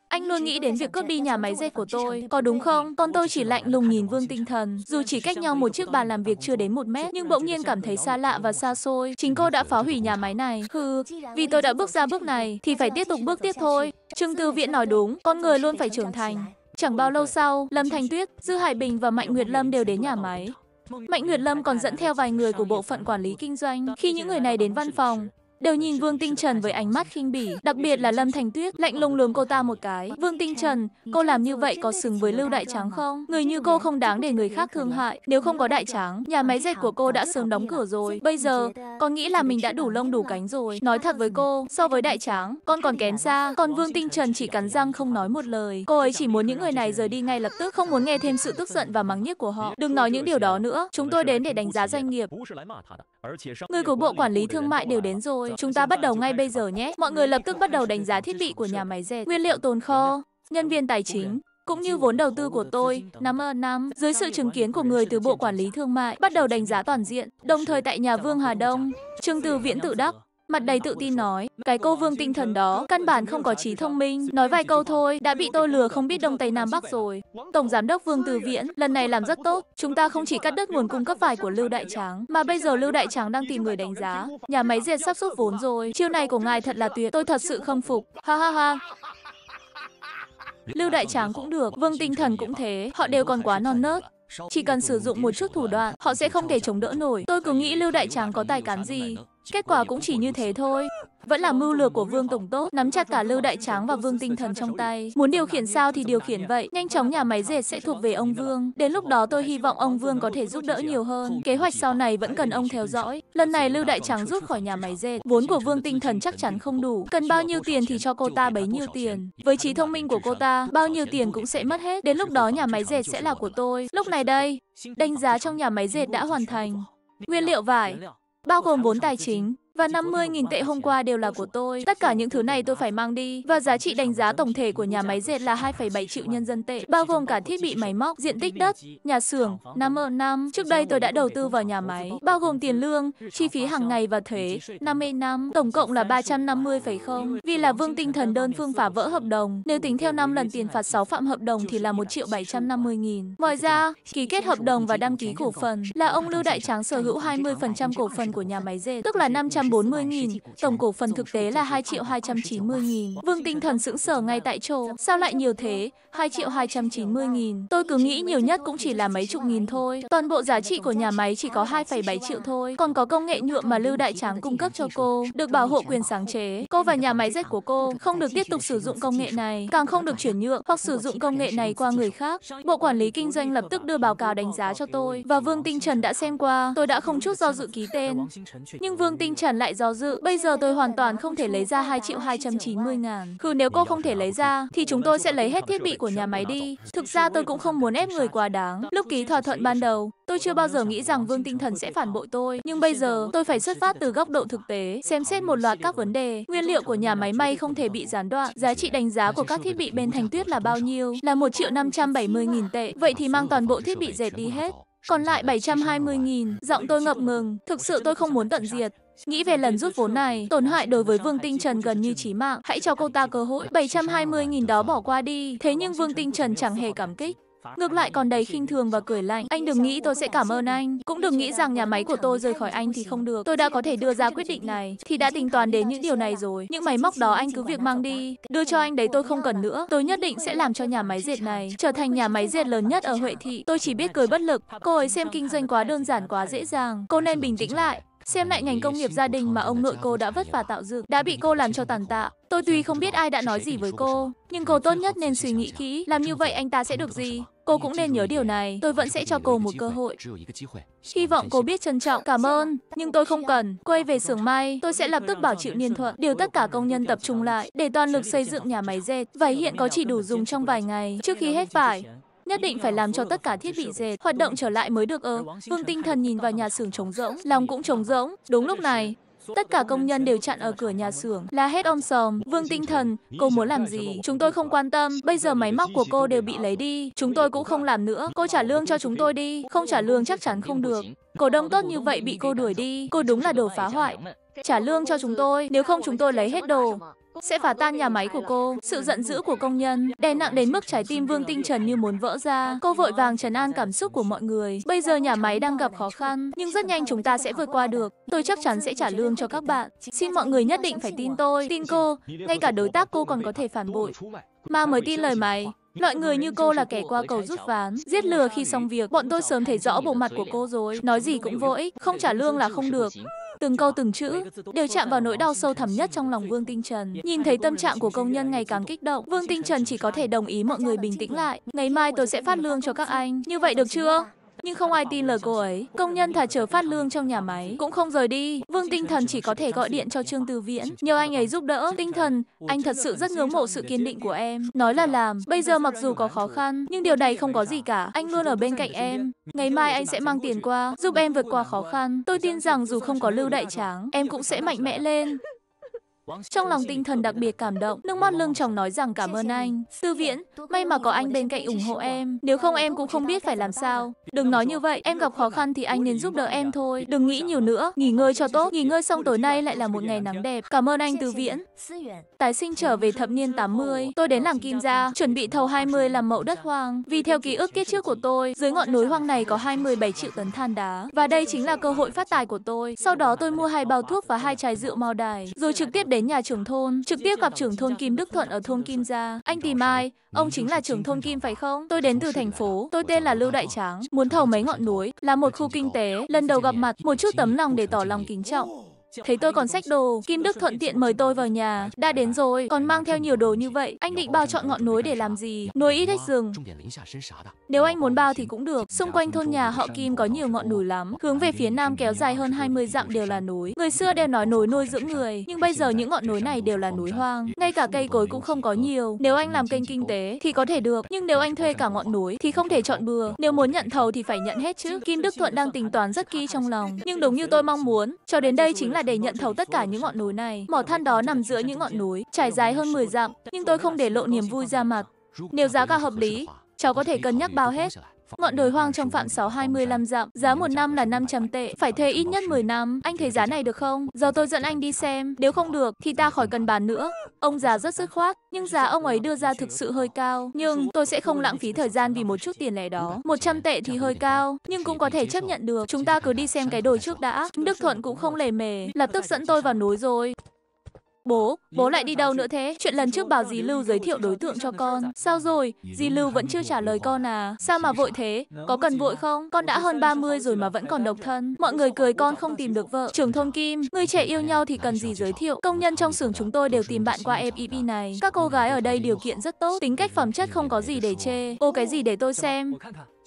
anh luôn nghĩ đến việc cướp đi nhà máy dệt của tôi, có đúng không? Con tôi chỉ lạnh lùng nhìn Vương Tinh Thần. Dù chỉ cách nhau một chiếc bàn làm việc chưa đến một mét, nhưng bỗng nhiên cảm thấy xa lạ và xa xôi. Chính cô đã phá hủy nhà máy này. Hừ, vì tôi đã bước ra bước này, thì phải tiếp tục bước tiếp thôi. Trương Tư Viễn nói đúng, con người luôn phải trưởng thành. Chẳng bao lâu sau, Lâm Thanh Tuyết, Dư Hải Bình và Mạnh Nguyệt Lâm đều đến nhà máy. Mạnh Nguyệt Lâm còn dẫn theo vài người của bộ phận quản lý kinh doanh. Khi những người này đến văn phòng, đều nhìn Vương Tinh Trần với ánh mắt khinh bỉ, đặc biệt là Lâm Thành Tuyết, lạnh lùng lườm cô ta một cái. Vương Tinh Trần, cô làm như vậy có xứng với Lưu Đại Tráng không? Người như cô không đáng để người khác thương hại. Nếu không có Đại Tráng, nhà máy dệt của cô đã sớm đóng cửa rồi. Bây giờ, con nghĩ là mình đã đủ lông đủ cánh rồi. Nói thật với cô, so với Đại Tráng, con còn kém xa. Còn Vương Tinh Trần chỉ cắn răng không nói một lời. Cô ấy chỉ muốn những người này rời đi ngay lập tức, không muốn nghe thêm sự tức giận và mắng nhiếc của họ. Đừng nói những điều đó nữa. Chúng tôi đến để đánh giá doanh nghiệp. Người của Bộ Quản lý Thương mại đều đến rồi, chúng ta bắt đầu ngay bây giờ nhé. Mọi người lập tức bắt đầu đánh giá thiết bị của nhà máy dệt, nguyên liệu tồn kho, nhân viên tài chính, cũng như vốn đầu tư của tôi, năm ơn năm, dưới sự chứng kiến của người từ Bộ Quản lý Thương mại, bắt đầu đánh giá toàn diện, đồng thời tại nhà Vương Hà Đông, Trương Từ Viễn Tự Đắc, mặt đầy tự tin nói, cái cô vương tinh thần đó, căn bản không có trí thông minh, nói vài câu thôi, đã bị tôi lừa không biết Đông Tây Nam Bắc rồi. Tổng Giám đốc Vương Từ Viễn, lần này làm rất tốt, chúng ta không chỉ cắt đứt nguồn cung cấp vải của Lưu Đại Tráng, mà bây giờ Lưu Đại Tráng đang tìm người đánh giá. Nhà máy diệt sắp rút vốn rồi, chiêu này của ngài thật là tuyệt, tôi thật sự không phục, ha ha ha. Lưu Đại Tráng cũng được, Vương Tinh Thần cũng thế, họ đều còn quá non nớt. Chỉ cần sử dụng một chút thủ đoạn, họ sẽ không thể chống đỡ nổi. Tôi cứ nghĩ Lưu Đại Tráng có tài cán gì, Kết quả cũng chỉ như thế thôi. Vẫn là mưu lược của Vương Tổng tốt, nắm chặt cả Lưu Đại Tráng và Vương Tinh Thần trong tay. Muốn điều khiển sao thì điều khiển vậy, nhanh chóng nhà máy dệt sẽ thuộc về ông Vương. Đến lúc đó tôi hy vọng ông Vương có thể giúp đỡ nhiều hơn. Kế hoạch sau này vẫn cần ông theo dõi. Lần này Lưu Đại Tráng rút khỏi nhà máy dệt, vốn của Vương Tinh Thần chắc chắn không đủ. Cần bao nhiêu tiền thì cho cô ta bấy nhiêu tiền. Với trí thông minh của cô ta, bao nhiêu tiền cũng sẽ mất hết. Đến lúc đó nhà máy dệt sẽ là của tôi. Lúc này đây, đánh giá trong nhà máy dệt đã hoàn thành. Nguyên liệu vải, bao gồm vốn tài chính, và 50.000 tệ hôm qua đều là của tôi. Tất cả những thứ này tôi phải mang đi và giá trị đánh giá tổng thể của nhà máy dệt là 2,7 triệu nhân dân tệ, bao gồm cả thiết bị máy móc, diện tích đất, nhà xưởng, năm ở năm. Trước đây tôi đã đầu tư vào nhà máy, bao gồm tiền lương, chi phí hàng ngày và thuế, 50 năm, tổng cộng là 350,0. Vì là Vương tinh thần đơn phương phá vỡ hợp đồng, nếu tính theo 5 lần tiền phạt 6 phạm hợp đồng thì là 1 triệu 750 nghìn. Ngoài ra, ký kết hợp đồng và đăng ký cổ phần là ông Lưu Đại Tráng sở hữu 20% cổ phần của nhà máy dệt, tức là 500 240.000, tổng cổ phần thực tế là 2 triệu 290.000. Vương Tinh Thần sững sờ ngay tại chỗ, sao lại nhiều thế? 2 triệu 290.000. Tôi cứ nghĩ nhiều nhất cũng chỉ là mấy chục nghìn thôi. Toàn bộ giá trị của nhà máy chỉ có 2,7 triệu thôi. Còn có công nghệ nhuộm mà Lưu Đại Tráng cung cấp cho cô, được bảo hộ quyền sáng chế. Cô và nhà máy Z của cô không được tiếp tục sử dụng công nghệ này, càng không được chuyển nhượng hoặc sử dụng công nghệ này qua người khác. Bộ quản lý kinh doanh lập tức đưa báo cáo đánh giá cho tôi và Vương Tinh Trần đã xem qua. Tôi đã không chút do dự ký tên. Nhưng Vương Tinh Trần lần lại do dự. Bây giờ tôi hoàn toàn không thể lấy ra 2 triệu 290 ngàn. Khừ nếu cô không thể lấy ra, thì chúng tôi sẽ lấy hết thiết bị của nhà máy đi. Thực ra tôi cũng không muốn ép người quá đáng. Lúc ký thỏa thuận ban đầu, tôi chưa bao giờ nghĩ rằng Vương Tinh Thần sẽ phản bội tôi. Nhưng bây giờ, tôi phải xuất phát từ góc độ thực tế, xem xét một loạt các vấn đề. Nguyên liệu của nhà máy may không thể bị gián đoạn. Giá trị đánh giá của các thiết bị bên thành tuyết là bao nhiêu? Là 1 triệu 570 nghìn tệ. Vậy thì mang toàn bộ thiết bị dệt đi hết. Còn lại 720.000, giọng tôi ngập ngừng, thực sự tôi không muốn tận diệt. Nghĩ về lần rút vốn này, tổn hại đối với Vương Tinh Trần gần như chí mạng. Hãy cho cô ta cơ hội 720.000 đó bỏ qua đi. Thế nhưng Vương Tinh Trần chẳng hề cảm kích. Ngược lại còn đầy khinh thường và cười lạnh. Anh đừng nghĩ tôi sẽ cảm ơn anh. Cũng đừng nghĩ rằng nhà máy của tôi rời khỏi anh thì không được. Tôi đã có thể đưa ra quyết định này, thì đã tính toán đến những điều này rồi. Những máy móc đó anh cứ việc mang đi. Đưa cho anh đấy tôi không cần nữa. Tôi nhất định sẽ làm cho nhà máy diệt này trở thành nhà máy diệt lớn nhất ở Huệ Thị. Tôi chỉ biết cười bất lực. Cô ấy xem kinh doanh quá đơn giản quá dễ dàng. Cô nên bình tĩnh lại. Xem lại ngành công nghiệp gia đình mà ông nội cô đã vất vả tạo dựng, đã bị cô làm cho tàn tạ. Tôi tuy không biết ai đã nói gì với cô, nhưng cô tốt nhất nên suy nghĩ kỹ, làm như vậy anh ta sẽ được gì. Cô cũng nên nhớ điều này, tôi vẫn sẽ cho cô một cơ hội. Hy vọng cô biết trân trọng, cảm ơn, nhưng tôi không cần. Quay về xưởng may, tôi sẽ lập tức bảo chịu niên thuận, điều tất cả công nhân tập trung lại, để toàn lực xây dựng nhà máy dệt. Vải hiện có chỉ đủ dùng trong vài ngày, trước khi hết vải, nhất định phải làm cho tất cả thiết bị dệt hoạt động trở lại mới được ơ. Vương Tinh Thần nhìn vào nhà xưởng trống rỗng, lòng cũng trống rỗng. Đúng lúc này, Tất cả công nhân đều chặn ở cửa nhà xưởng, la hét om sòm, vương tinh thần, cô muốn làm gì? Chúng tôi không quan tâm, bây giờ máy móc của cô đều bị lấy đi, chúng tôi cũng không làm nữa, cô trả lương cho chúng tôi đi, không trả lương chắc chắn không được. Cổ đông tốt như vậy bị cô đuổi đi, cô đúng là đồ phá hoại. Trả lương cho chúng tôi, nếu không chúng tôi lấy hết đồ sẽ phá tan nhà máy của cô. Sự giận dữ của công nhân đè nặng đến mức trái tim Vương Tinh Trần như muốn vỡ ra. Cô vội vàng trấn an cảm xúc của mọi người. Bây giờ nhà máy đang gặp khó khăn, nhưng rất nhanh chúng ta sẽ vượt qua được. Tôi chắc chắn sẽ trả lương cho các bạn. Xin mọi người nhất định phải tin tôi, tin cô. Ngay cả đối tác cô còn có thể phản bội. Mà mới tin lời mày. Loại người như cô là kẻ qua cầu rút ván, giết lừa khi xong việc. Bọn tôi sớm thấy rõ bộ mặt của cô rồi, nói gì cũng vô ích, không trả lương là không được. Từng câu từng chữ đều chạm vào nỗi đau sâu thẳm nhất trong lòng Vương Tinh Trần. Nhìn thấy tâm trạng của công nhân ngày càng kích động, Vương Tinh Trần chỉ có thể đồng ý mọi người bình tĩnh lại. Ngày mai tôi sẽ phát lương cho các anh. Như vậy được chưa? nhưng không ai tin lời cô ấy. Công nhân thà chờ phát lương trong nhà máy, cũng không rời đi. Vương Tinh Thần chỉ có thể gọi điện cho Trương Tư Viễn, nhờ anh ấy giúp đỡ. Tinh Thần, anh thật sự rất ngưỡng mộ sự kiên định của em. Nói là làm, bây giờ mặc dù có khó khăn, nhưng điều này không có gì cả. Anh luôn ở bên cạnh em. Ngày mai anh sẽ mang tiền qua, giúp em vượt qua khó khăn. Tôi tin rằng dù không có lưu đại tráng, em cũng sẽ mạnh mẽ lên. Trong lòng tinh thần đặc biệt cảm động, nước mắt lưng chồng nói rằng cảm ơn anh. Tư viễn, may mà có anh bên cạnh ủng hộ em, nếu không em cũng không biết phải làm sao. Đừng nói như vậy, em gặp khó khăn thì anh nên giúp đỡ em thôi. Đừng nghĩ nhiều nữa, nghỉ ngơi cho tốt, nghỉ ngơi xong tối nay lại là một ngày nắng đẹp. Cảm ơn anh Tư viễn tái sinh trở về thập niên 80. Tôi đến làng Kim Gia, chuẩn bị thầu 20 làm mẫu đất hoang. Vì theo ký ức kết trước của tôi, dưới ngọn núi hoang này có 27 triệu tấn than đá. Và đây chính là cơ hội phát tài của tôi. Sau đó tôi mua hai bao thuốc và hai chai rượu mao đài, rồi trực tiếp đến nhà trưởng thôn, trực tiếp gặp trưởng thôn Kim Đức Thuận ở thôn Kim Gia. Anh tìm ai? Ông chính là trưởng thôn Kim phải không? Tôi đến từ thành phố, tôi tên là Lưu Đại Tráng, muốn thầu mấy ngọn núi, là một khu kinh tế, lần đầu gặp mặt, một chút tấm lòng để tỏ lòng kính trọng. Thấy tôi còn sách đồ, Kim Đức thuận tiện mời tôi vào nhà. Đã đến rồi, còn mang theo nhiều đồ như vậy. Anh định bao chọn ngọn núi để làm gì? Núi ít hết rừng. Nếu anh ờ, muốn bao thì cũng được. Xung quanh thôn nhà họ Kim có nhiều ngọn núi lắm. Hướng về phía nam kéo dài hơn 20 dặm đều là núi. Người xưa đều nói núi nuôi dưỡng người, nhưng bây giờ những ngọn núi này đều là núi hoang. Ngay cả cây cối cũng không có nhiều. Nếu anh làm kênh kinh tế thì có thể được, nhưng nếu anh thuê cả ngọn núi thì không thể chọn bừa. Nếu muốn nhận thầu thì phải nhận hết chứ. Kim Đức Thuận đang tính toán rất kỹ trong lòng, nhưng đúng như tôi mong muốn. Cho đến đây chính là là để nhận thầu tất cả những ngọn núi này. Mỏ than đó nằm giữa những ngọn núi, trải dài hơn 10 dặm, nhưng tôi không để lộ niềm vui ra mặt. Nếu giá cả hợp lý, cháu có thể cân nhắc bao hết. Ngọn đồi hoang trong phạm 625 dặm, giá một năm là 500 tệ, phải thuê ít nhất 10 năm. Anh thấy giá này được không? Giờ tôi dẫn anh đi xem, nếu không được thì ta khỏi cần bàn nữa. Ông già rất dứt khoát, nhưng giá ông ấy đưa ra thực sự hơi cao. Nhưng tôi sẽ không lãng phí thời gian vì một chút tiền lẻ đó. 100 tệ thì hơi cao, nhưng cũng có thể chấp nhận được. Chúng ta cứ đi xem cái đồi trước đã. Đức Thuận cũng không lề mề, lập tức dẫn tôi vào núi rồi. Bố, ờ, bố lại đi đâu nữa thế? Chuyện lần trước bảo dì Lưu giới thiệu đối tượng cho con. Sao rồi? Dì Lưu vẫn chưa trả lời con à? Sao mà vội thế? Có cần vội không? Con đã hơn 30 rồi mà vẫn còn độc thân. Mọi người cười con không tìm được vợ. Trưởng Thông Kim, người trẻ yêu nhau thì cần gì giới thiệu? Công nhân trong xưởng chúng tôi đều tìm bạn qua FIP e này. Các cô gái ở đây điều kiện rất tốt, tính cách phẩm chất không có gì để chê. Ô cái gì để tôi xem.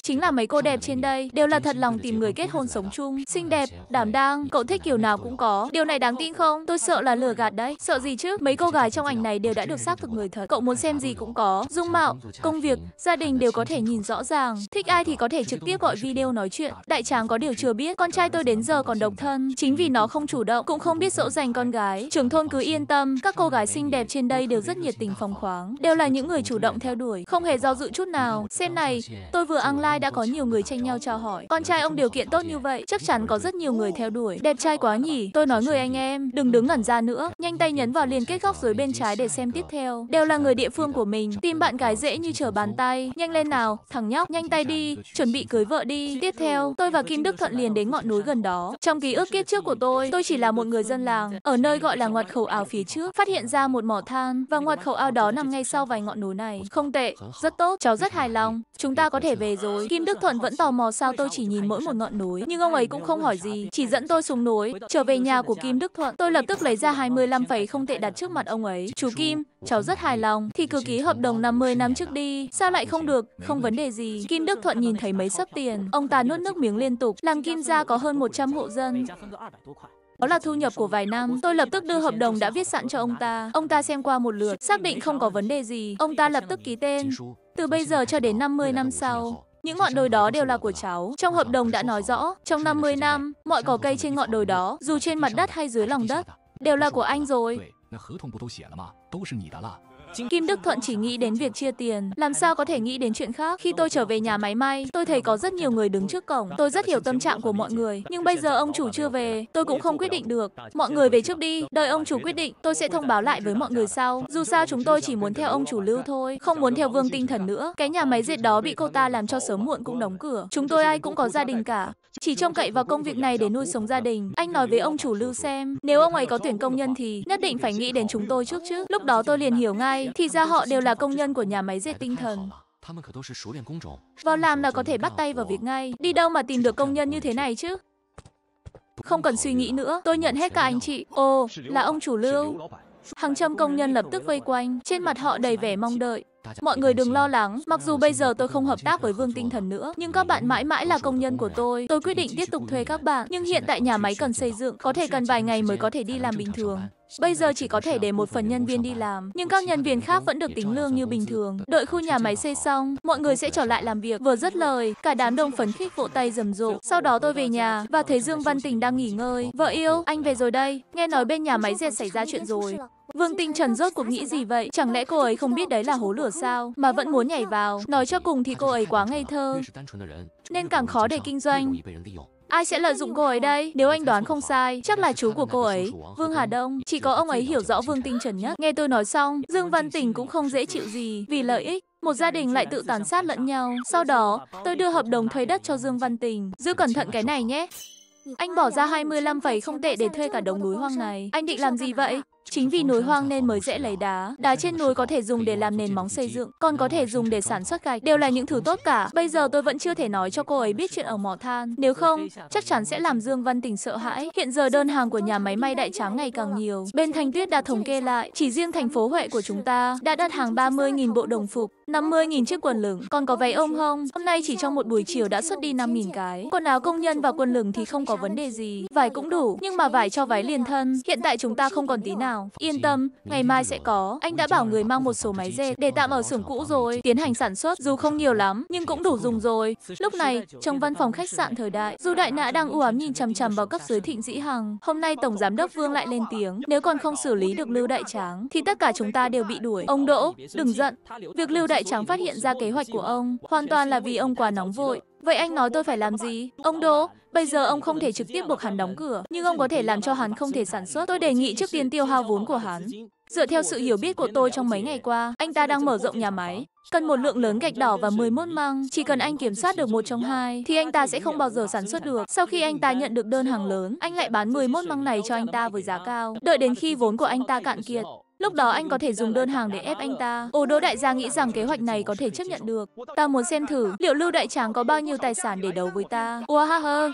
Chính là mấy cô đẹp trên đây đều là thật lòng tìm người kết hôn sống chung, xinh đẹp, đảm đang, cậu thích kiểu nào cũng có. Điều này đáng tin không? Tôi sợ là lừa gạt đấy. Sợ gì chứ? Mấy cô gái trong ảnh này đều đã được xác thực người thật. Cậu muốn xem gì cũng có, dung mạo, công việc, gia đình đều có thể nhìn rõ ràng. Thích ai thì có thể trực tiếp gọi video nói chuyện. Đại tráng có điều chưa biết, con trai tôi đến giờ còn độc thân, chính vì nó không chủ động, cũng không biết dỗ dành con gái. trưởng thôn cứ yên tâm, các cô gái xinh đẹp trên đây đều rất nhiệt tình phóng khoáng, đều là những người chủ động theo đuổi, không hề do dự chút nào. Xem này, tôi vừa ăn like lai đã có nhiều người tranh nhau chào hỏi. Con trai ông điều kiện tốt như vậy, chắc chắn có rất nhiều người theo đuổi. Đẹp trai quá nhỉ? Tôi nói người anh em, đừng đứng ngẩn ra nữa. Nhanh tay nhấn vào liên kết góc dưới bên trái để xem tiếp theo. Đều là người địa phương của mình. Tìm bạn gái dễ như trở bàn tay. Nhanh lên nào, thằng nhóc, nhanh tay đi, chuẩn bị cưới vợ đi. Tiếp theo, tôi và Kim Đức Thuận liền đến ngọn núi gần đó. Trong ký ức kiếp trước của tôi, tôi chỉ là một người dân làng ở nơi gọi là ngoặt khẩu ao phía trước, phát hiện ra một mỏ than và ngoặt khẩu ao đó nằm ngay sau vài ngọn núi này. Không tệ, rất tốt, cháu rất hài lòng. Chúng ta có thể về rồi. Kim Đức Thuận vẫn tò mò sao tôi chỉ nhìn mỗi một ngọn núi, nhưng ông ấy cũng không hỏi gì, chỉ dẫn tôi xuống núi. Trở về nhà của Kim Đức Thuận, tôi lập tức lấy ra 25 phẩy không tệ đặt trước mặt ông ấy. Chú Kim, cháu rất hài lòng, thì cứ ký hợp đồng 50 năm trước đi. Sao lại không được? Không vấn đề gì. Kim Đức Thuận nhìn thấy mấy sấp tiền, ông ta nuốt nước miếng liên tục. Làng Kim gia có hơn 100 hộ dân. Đó là thu nhập của vài năm. Tôi lập tức đưa hợp đồng đã viết sẵn cho ông ta. Ông ta xem qua một lượt, xác định không có vấn đề gì. Ông ta lập tức ký tên. Từ bây giờ cho đến 50 năm sau, những ngọn đồi đó đều là của cháu. Trong hợp đồng đã nói rõ, trong 50 năm, mọi cỏ cây trên ngọn đồi đó, dù trên mặt đất hay dưới lòng đất, đều là của anh rồi. Kim Đức Thuận chỉ nghĩ đến việc chia tiền, làm sao có thể nghĩ đến chuyện khác. Khi tôi trở về nhà máy may, tôi thấy có rất nhiều người đứng trước cổng. Tôi rất hiểu tâm trạng của mọi người, nhưng bây giờ ông chủ chưa về, tôi cũng không quyết định được. Mọi người về trước đi, đợi ông chủ quyết định, tôi sẽ thông báo lại với mọi người sau. Dù sao chúng tôi chỉ muốn theo ông chủ lưu thôi, không muốn theo Vương Tinh Thần nữa. Cái nhà máy dệt đó bị cô ta làm cho sớm muộn cũng đóng cửa. Chúng tôi ai cũng có gia đình cả, chỉ trông cậy vào công việc này để nuôi sống gia đình. Anh nói với ông chủ lưu xem, nếu ông ấy có tuyển công nhân thì nhất định phải nghĩ đến chúng tôi trước chứ. Lúc đó tôi liền hiểu ngay đây, thì ra họ đều là công nhân của nhà máy dệt tinh thần. Vào làm là có thể bắt tay vào việc ngay. Đi đâu mà tìm được công nhân như thế này chứ? Không cần suy nghĩ nữa, tôi nhận hết cả anh chị. Ồ, là ông chủ lưu. Hàng trăm công nhân lập tức vây quanh, trên mặt họ đầy vẻ mong đợi. Mọi người đừng lo lắng, mặc dù bây giờ tôi không hợp tác với Vương Tinh Thần nữa, nhưng các bạn mãi mãi là công nhân của tôi. Tôi quyết định tiếp tục thuê các bạn, nhưng hiện tại nhà máy cần xây dựng, có thể cần vài ngày mới có thể đi làm bình thường. Bây giờ chỉ có thể để một phần nhân viên đi làm, nhưng các nhân viên khác vẫn được tính lương như bình thường. Đợi khu nhà máy xây xong, mọi người sẽ trở lại làm việc. Vừa dứt lời, cả đám đông phấn khích vỗ tay rầm rộ. Sau đó tôi về nhà và thấy Dương Văn Tình đang nghỉ ngơi. Vợ yêu, anh về rồi đây. Nghe nói bên nhà máy dệt xảy ra chuyện rồi. Vương Tinh Trần rốt cuộc nghĩ gì vậy? Chẳng lẽ cô ấy không biết đấy là hố lửa sao? Mà vẫn muốn nhảy vào. Nói cho cùng thì cô ấy quá ngây thơ. Nên càng khó để kinh doanh. Ai sẽ lợi dụng cô ấy đây? Nếu anh đoán không sai, chắc là chú của cô ấy, Vương Hà Đông. Chỉ có ông ấy hiểu rõ Vương Tinh Trần nhất. Nghe tôi nói xong, Dương Văn Tỉnh cũng không dễ chịu gì vì lợi ích. Một gia đình lại tự tàn sát lẫn nhau. Sau đó, tôi đưa hợp đồng thuê đất cho Dương Văn Tình. Giữ cẩn thận cái này nhé. Anh bỏ ra 25,0 tệ để thuê cả đống núi hoang này. Anh định làm gì vậy? Chính vì núi hoang nên mới dễ lấy đá. Đá trên núi có thể dùng để làm nền móng xây dựng, còn có thể dùng để sản xuất gạch, đều là những thứ tốt cả. Bây giờ tôi vẫn chưa thể nói cho cô ấy biết chuyện ở mỏ than, nếu không, chắc chắn sẽ làm Dương Văn Tình sợ hãi. Hiện giờ đơn hàng của nhà máy may đại tráng ngày càng nhiều. Bên Thanh Tuyết đã thống kê lại, chỉ riêng thành phố Huệ của chúng ta đã đặt hàng 30.000 bộ đồng phục, 50.000 chiếc quần lửng, còn có váy ôm không? Hôm nay chỉ trong một buổi chiều đã xuất đi 5.000 cái. Quần áo công nhân và quần lửng thì không có vấn đề gì, vải cũng đủ, nhưng mà vải cho váy liền thân, hiện tại chúng ta không còn tí nào nào. Yên tâm, ngày mai sẽ có. Anh đã bảo người mang một số máy dệt để tạm ở xưởng cũ rồi, tiến hành sản xuất dù không nhiều lắm nhưng cũng đủ dùng rồi. Lúc này, trong văn phòng khách sạn thời đại, dù đại nã đang u ám nhìn chằm chằm vào cấp dưới Thịnh Dĩ Hằng, hôm nay tổng giám đốc Vương lại lên tiếng, nếu còn không xử lý được Lưu Đại Tráng thì tất cả chúng ta đều bị đuổi. Ông Đỗ, đừng giận. Việc Lưu Đại Tráng phát hiện ra kế hoạch của ông hoàn toàn là vì ông quá nóng vội. Vậy anh nói tôi phải làm gì? Ông Đỗ, bây giờ ông không thể trực tiếp buộc hắn đóng cửa, nhưng ông có thể làm cho hắn không thể sản xuất. Tôi đề nghị trước tiên tiêu hao vốn của hắn. Dựa theo sự hiểu biết của tôi trong mấy ngày qua, anh ta đang mở rộng nhà máy. Cần một lượng lớn gạch đỏ và 11 măng. Chỉ cần anh kiểm soát được một trong hai, thì anh ta sẽ không bao giờ sản xuất được. Sau khi anh ta nhận được đơn hàng lớn, anh lại bán 11 măng này cho anh ta với giá cao. Đợi đến khi vốn của anh ta cạn kiệt, Lúc đó anh có thể dùng đơn hàng để ép anh ta. Ổ đô đại gia nghĩ rằng kế hoạch này có thể chấp nhận được. Ta muốn xem thử liệu lưu đại tráng có bao nhiêu tài sản để đấu với ta. Oahaha,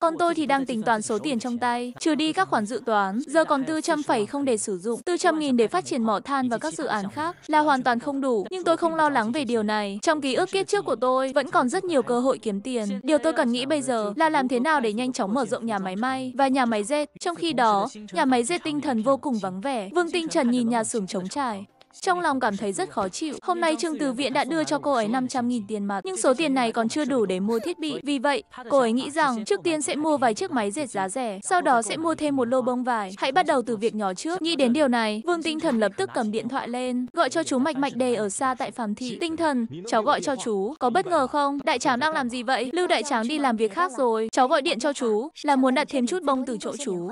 còn tôi thì đang tính toán số tiền trong tay, trừ đi các khoản dự toán, giờ còn tư trăm phẩy không để sử dụng, tư trăm nghìn để phát triển mỏ than và các dự án khác là hoàn toàn không đủ, nhưng tôi không lo lắng về điều này. Trong ký ức kiếp trước của tôi vẫn còn rất nhiều cơ hội kiếm tiền. Điều tôi cần nghĩ bây giờ là làm thế nào để nhanh chóng mở rộng nhà máy may và nhà máy dệt. Trong khi đó, nhà máy dệt tinh thần vô cùng vắng vẻ. Vương Tinh Trần nhìn nhà xưởng trống trải, trong lòng cảm thấy rất khó chịu. Hôm nay Trương Từ Viện đã đưa cho cô ấy 500.000 tiền mặt, nhưng số tiền này còn chưa đủ để mua thiết bị. Vì vậy, cô ấy nghĩ rằng trước tiên sẽ mua vài chiếc máy dệt giá rẻ, sau đó sẽ mua thêm một lô bông vải. Hãy bắt đầu từ việc nhỏ trước. Nghĩ đến điều này, Vương Tinh Thần lập tức cầm điện thoại lên, gọi cho chú Mạch Mạch Đề ở xa tại Phạm Thị. Tinh Thần, cháu gọi cho chú, có bất ngờ không? Đại Tráng đang làm gì vậy? Lưu Đại Tráng đi làm việc khác rồi, cháu gọi điện cho chú là muốn đặt thêm chút bông từ chỗ chú.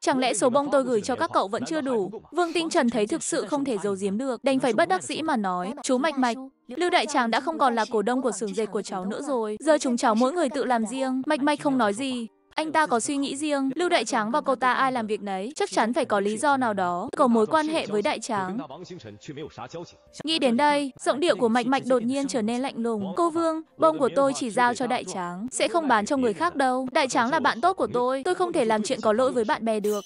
Chẳng lẽ số bông tôi gửi cho các cậu vẫn chưa đủ? Vương Tinh Trần thấy thực sự không thể giấu giếm được, đành phải bất đắc dĩ mà nói, chú Mạch Mạch, Lưu đại tràng đã không còn là cổ đông của xưởng dệt của cháu nữa rồi, giờ chúng cháu mỗi người tự làm riêng, Mạch Mạch không nói gì. Anh ta có suy nghĩ riêng, Lưu Đại Tráng và cô ta ai làm việc nấy, chắc chắn phải có lý do nào đó, có mối quan hệ với Đại Tráng. Nghĩ đến đây, giọng điệu của Mạch Mạch đột nhiên trở nên lạnh lùng. Cô Vương, bông của tôi chỉ giao cho Đại Tráng, sẽ không bán cho người khác đâu. Đại Tráng là bạn tốt của tôi, tôi không thể làm chuyện có lỗi với bạn bè được.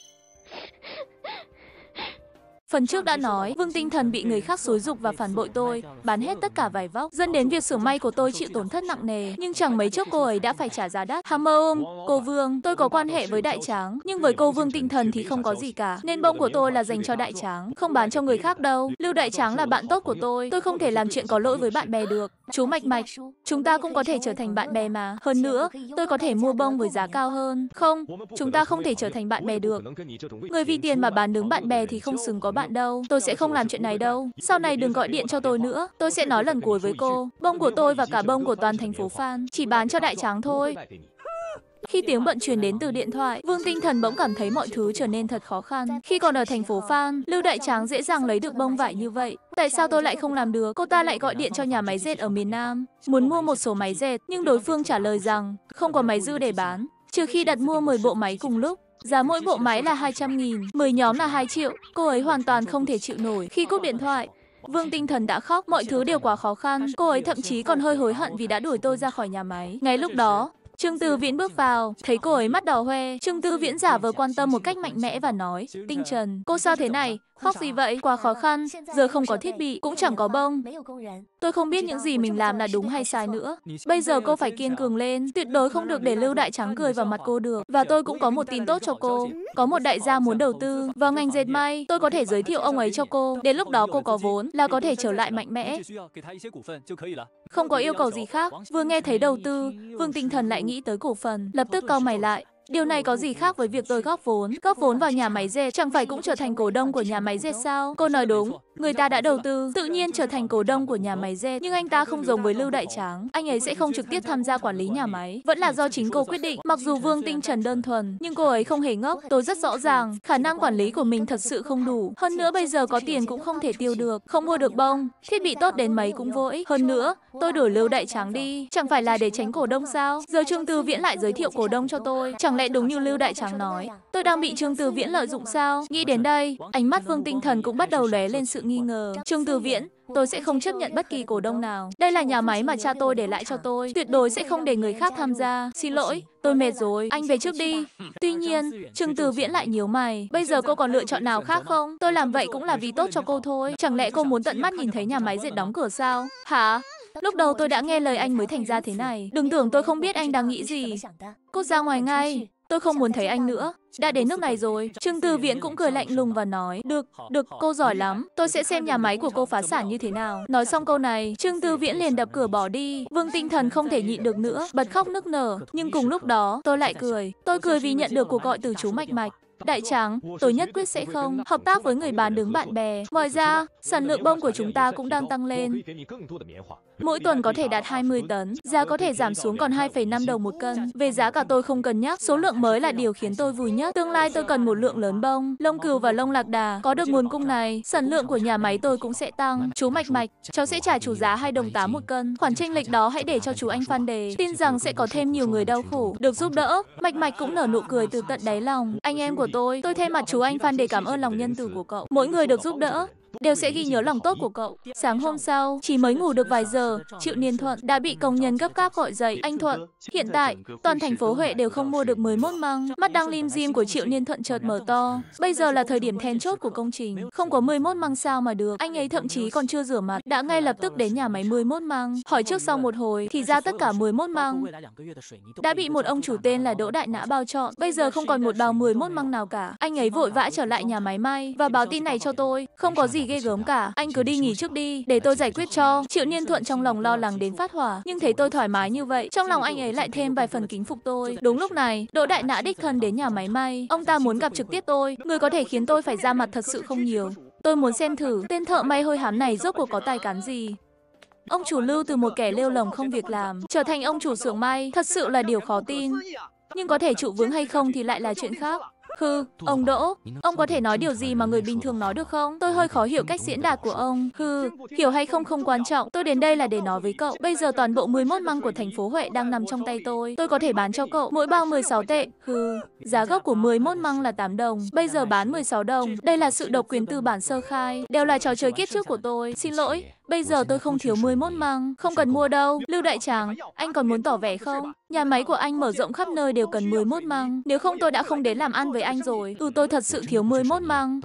Phần trước đã nói, Vương Tinh Thần bị người khác xối dục và phản bội tôi, bán hết tất cả vải vóc, dẫn đến việc xưởng may của tôi chịu tổn thất nặng nề, nhưng chẳng mấy chốc cô ấy đã phải trả giá đắt. Hammer ôm, cô Vương, tôi có quan hệ với đại tráng, nhưng với cô Vương Tinh Thần thì không có gì cả, nên bông của tôi là dành cho đại tráng, không bán cho người khác đâu. Lưu đại tráng là bạn tốt của tôi, tôi không thể làm chuyện có lỗi với bạn bè được. Chú Mạch Mạch, chúng ta cũng có thể trở thành bạn bè mà. Hơn nữa, tôi có thể mua bông với giá cao hơn. Không, chúng ta không thể trở thành bạn bè được. Người vì tiền mà bán đứng bạn bè thì không xứng có bạn đâu. Tôi sẽ không làm chuyện này đâu. Sau này đừng gọi điện cho tôi nữa. Tôi sẽ nói lần cuối với cô. Bông của tôi và cả bông của toàn thành phố Phan chỉ bán cho đại tráng thôi. Khi tiếng bận truyền đến từ điện thoại, Vương Tinh Thần bỗng cảm thấy mọi thứ trở nên thật khó khăn. Khi còn ở thành phố Phan, Lưu Đại Tráng dễ dàng lấy được bông vải như vậy. Tại sao tôi lại không làm được? Cô ta lại gọi điện cho nhà máy dệt ở miền Nam, muốn mua một số máy dệt, nhưng đối phương trả lời rằng không có máy dư để bán. Trừ khi đặt mua 10 bộ máy cùng lúc, Giá mỗi bộ máy là 200 nghìn, 10 nhóm là 2 triệu. Cô ấy hoàn toàn không thể chịu nổi. Khi cúp điện thoại, Vương Tinh Thần đã khóc, mọi thứ đều quá khó khăn. Cô ấy thậm chí còn hơi hối hận vì đã đuổi tôi ra khỏi nhà máy. Ngay lúc đó, Trương Tư Viễn bước vào, thấy cô ấy mắt đỏ hoe. Trương Tư Viễn giả vờ quan tâm một cách mạnh mẽ và nói, Tinh Trần, cô sao thế này? Khóc gì vậy? Quá khó ờ, khăn, giờ không có thiết bị, cũng chẳng có bông. Tôi không biết những gì mình làm là đúng hay sai nữa. Bây giờ cô phải kiên cường lên, tuyệt đối không được để Lưu Đại Trắng cười vào mặt cô được. Và tôi cũng có một tin tốt cho cô. Có một đại gia muốn đầu tư vào ngành dệt may, tôi có thể giới thiệu ông ấy cho cô. Đến lúc đó cô có vốn là có thể trở lại mạnh mẽ. Không có yêu cầu gì khác. Vừa nghe thấy đầu tư, Vương Tinh Thần lại nghĩ tới cổ phần, lập tức cau mày lại. Điều này có gì khác với việc tôi góp vốn? Góp vốn vào nhà máy dệt, chẳng phải cũng trở thành cổ đông của nhà máy dệt sao? Cô nói đúng, người ta đã đầu tư, tự nhiên trở thành cổ đông của nhà máy dệt. Nhưng anh ta không giống với Lưu Đại Tráng, anh ấy sẽ không trực tiếp tham gia quản lý nhà máy. Vẫn là do chính cô quyết định. Mặc dù Vương Tinh Trần đơn thuần, nhưng cô ấy không hề ngốc. Tôi rất rõ ràng, khả năng quản lý của mình thật sự không đủ. Hơn nữa bây giờ có tiền cũng không thể tiêu được, không mua được bông, thiết bị tốt đến mấy cũng vô ích. Hơn nữa, tôi đổi Lưu Đại Tráng đi, chẳng phải là để tránh cổ đông sao? Giờ Trương Tư Viễn lại giới thiệu cổ đông cho tôi, chẳng lẽ đúng như Lưu Đại Tráng nói, tôi đang bị Trương Từ Viễn lợi dụng sao? Nghĩ đến đây, ánh mắt Vương Tinh Thần cũng bắt đầu lóe lên sự nghi ngờ. Trương Từ Viễn, tôi sẽ không chấp nhận bất kỳ cổ đông nào. Đây là nhà máy mà cha tôi để lại cho tôi, tuyệt đối sẽ không để người khác tham gia. Xin lỗi, tôi mệt rồi, anh về trước đi. Tuy nhiên, Trương Từ Viễn lại nhíu mày. Bây giờ cô còn lựa chọn nào khác không? Tôi làm vậy cũng là vì tốt cho cô thôi. Chẳng lẽ cô muốn tận mắt nhìn thấy nhà máy diện đóng cửa sao? Hả? Lúc đầu tôi đã nghe lời anh mới thành ra thế này. Đừng tưởng tôi không biết anh đang nghĩ gì. Cút ra ngoài ngay. Tôi không muốn thấy anh nữa. Đã đến nước này rồi. Trương Tư Viễn cũng cười lạnh lùng và nói, được, được, cô giỏi lắm. Tôi sẽ xem nhà máy của cô phá sản như thế nào. Nói xong câu này, Trương Tư Viễn liền đập cửa bỏ đi. Vương Tinh Thần không thể nhịn được nữa, bật khóc nức nở. Nhưng cùng lúc đó, tôi lại cười. Tôi cười vì nhận được cuộc gọi từ chú Mạch Mạch. Đại tráng, tôi nhất quyết sẽ không hợp tác với người bán đứng bạn bè. Ngoài ra, sản lượng bông của chúng ta cũng đang tăng lên mỗi tuần có thể đạt 20 tấn, giá có thể giảm xuống còn 2,5 đồng một cân. Về giá cả tôi không cần nhắc, số lượng mới là điều khiến tôi vui nhất. Tương lai tôi cần một lượng lớn bông, lông cừu và lông lạc đà. Có được nguồn cung này, sản lượng của nhà máy tôi cũng sẽ tăng. Chú Mạch Mạch, cháu sẽ trả chủ giá 2 đồng 8 một cân. Khoản chênh lệch đó hãy để cho chú anh Phan Đề. Tin rằng sẽ có thêm nhiều người đau khổ, được giúp đỡ. Mạch Mạch cũng nở nụ cười từ tận đáy lòng. Anh em của tôi, tôi thay mặt chú anh Phan Đề cảm ơn lòng nhân từ của cậu. Mỗi người được giúp đỡ, đều sẽ ghi nhớ lòng tốt của cậu. Sáng hôm sau, chỉ mới ngủ được vài giờ, Triệu Niên Thuận đã bị công nhân gấp gáp gọi dậy. Anh Thuận, hiện tại, toàn thành phố Huệ đều không mua được mốt măng. Mắt đang lim dim của Triệu Niên Thuận chợt mở to. Bây giờ là thời điểm then chốt của công trình. Không có mười mốt măng sao mà được. Anh ấy thậm chí còn chưa rửa mặt, đã ngay lập tức đến nhà máy mười mốt măng. Hỏi trước sau một hồi, thì ra tất cả mười mốt măng đã bị một ông chủ tên là Đỗ Đại Nã bao trọn. Bây giờ không còn một bao mười mốt măng nào cả. Anh ấy vội vã trở lại nhà máy may và báo tin này cho tôi. Không có gì ghê gớm cả. Anh cứ đi nghỉ trước đi, để tôi giải quyết cho. Triệu Niên Thuận trong lòng lo lắng đến phát hỏa, nhưng thấy tôi thoải mái như vậy, trong lòng anh ấy lại thêm vài phần kính phục tôi. Đúng lúc này, Đỗ Đại Nã đích thân đến nhà máy may. Ông ta muốn gặp trực tiếp tôi, người có thể khiến tôi phải ra mặt thật sự không nhiều. Tôi muốn xem thử tên thợ may hôi hám này rốt cuộc có tài cán gì. Ông chủ lưu từ một kẻ lêu lồng không việc làm, trở thành ông chủ xưởng may, thật sự là điều khó tin. Nhưng có thể trụ vướng hay không thì lại là chuyện khác. Hừ, ông Đỗ, ông có thể nói điều gì mà người bình thường nói được không? Tôi hơi khó hiểu cách diễn đạt của ông. Hừ, hiểu hay không không quan trọng, tôi đến đây là để nói với cậu. Bây giờ toàn bộ 11 măng của thành phố Huệ đang nằm trong tay tôi. Tôi có thể bán cho cậu mỗi bao 16 tệ. Hừ, giá gốc của 11 măng là 8 đồng, bây giờ bán 16 đồng. Đây là sự độc quyền từ bản sơ khai, đều là trò chơi kiết trước của tôi. Xin lỗi, Bây giờ tôi không thiếu mốt măng, không cần mua đâu. Lưu đại tràng, anh còn muốn tỏ vẻ không? Nhà máy của anh mở rộng khắp nơi đều cần mốt măng. Nếu không tôi đã không đến làm ăn với anh rồi. Ừ tôi thật sự thiếu mốt măng.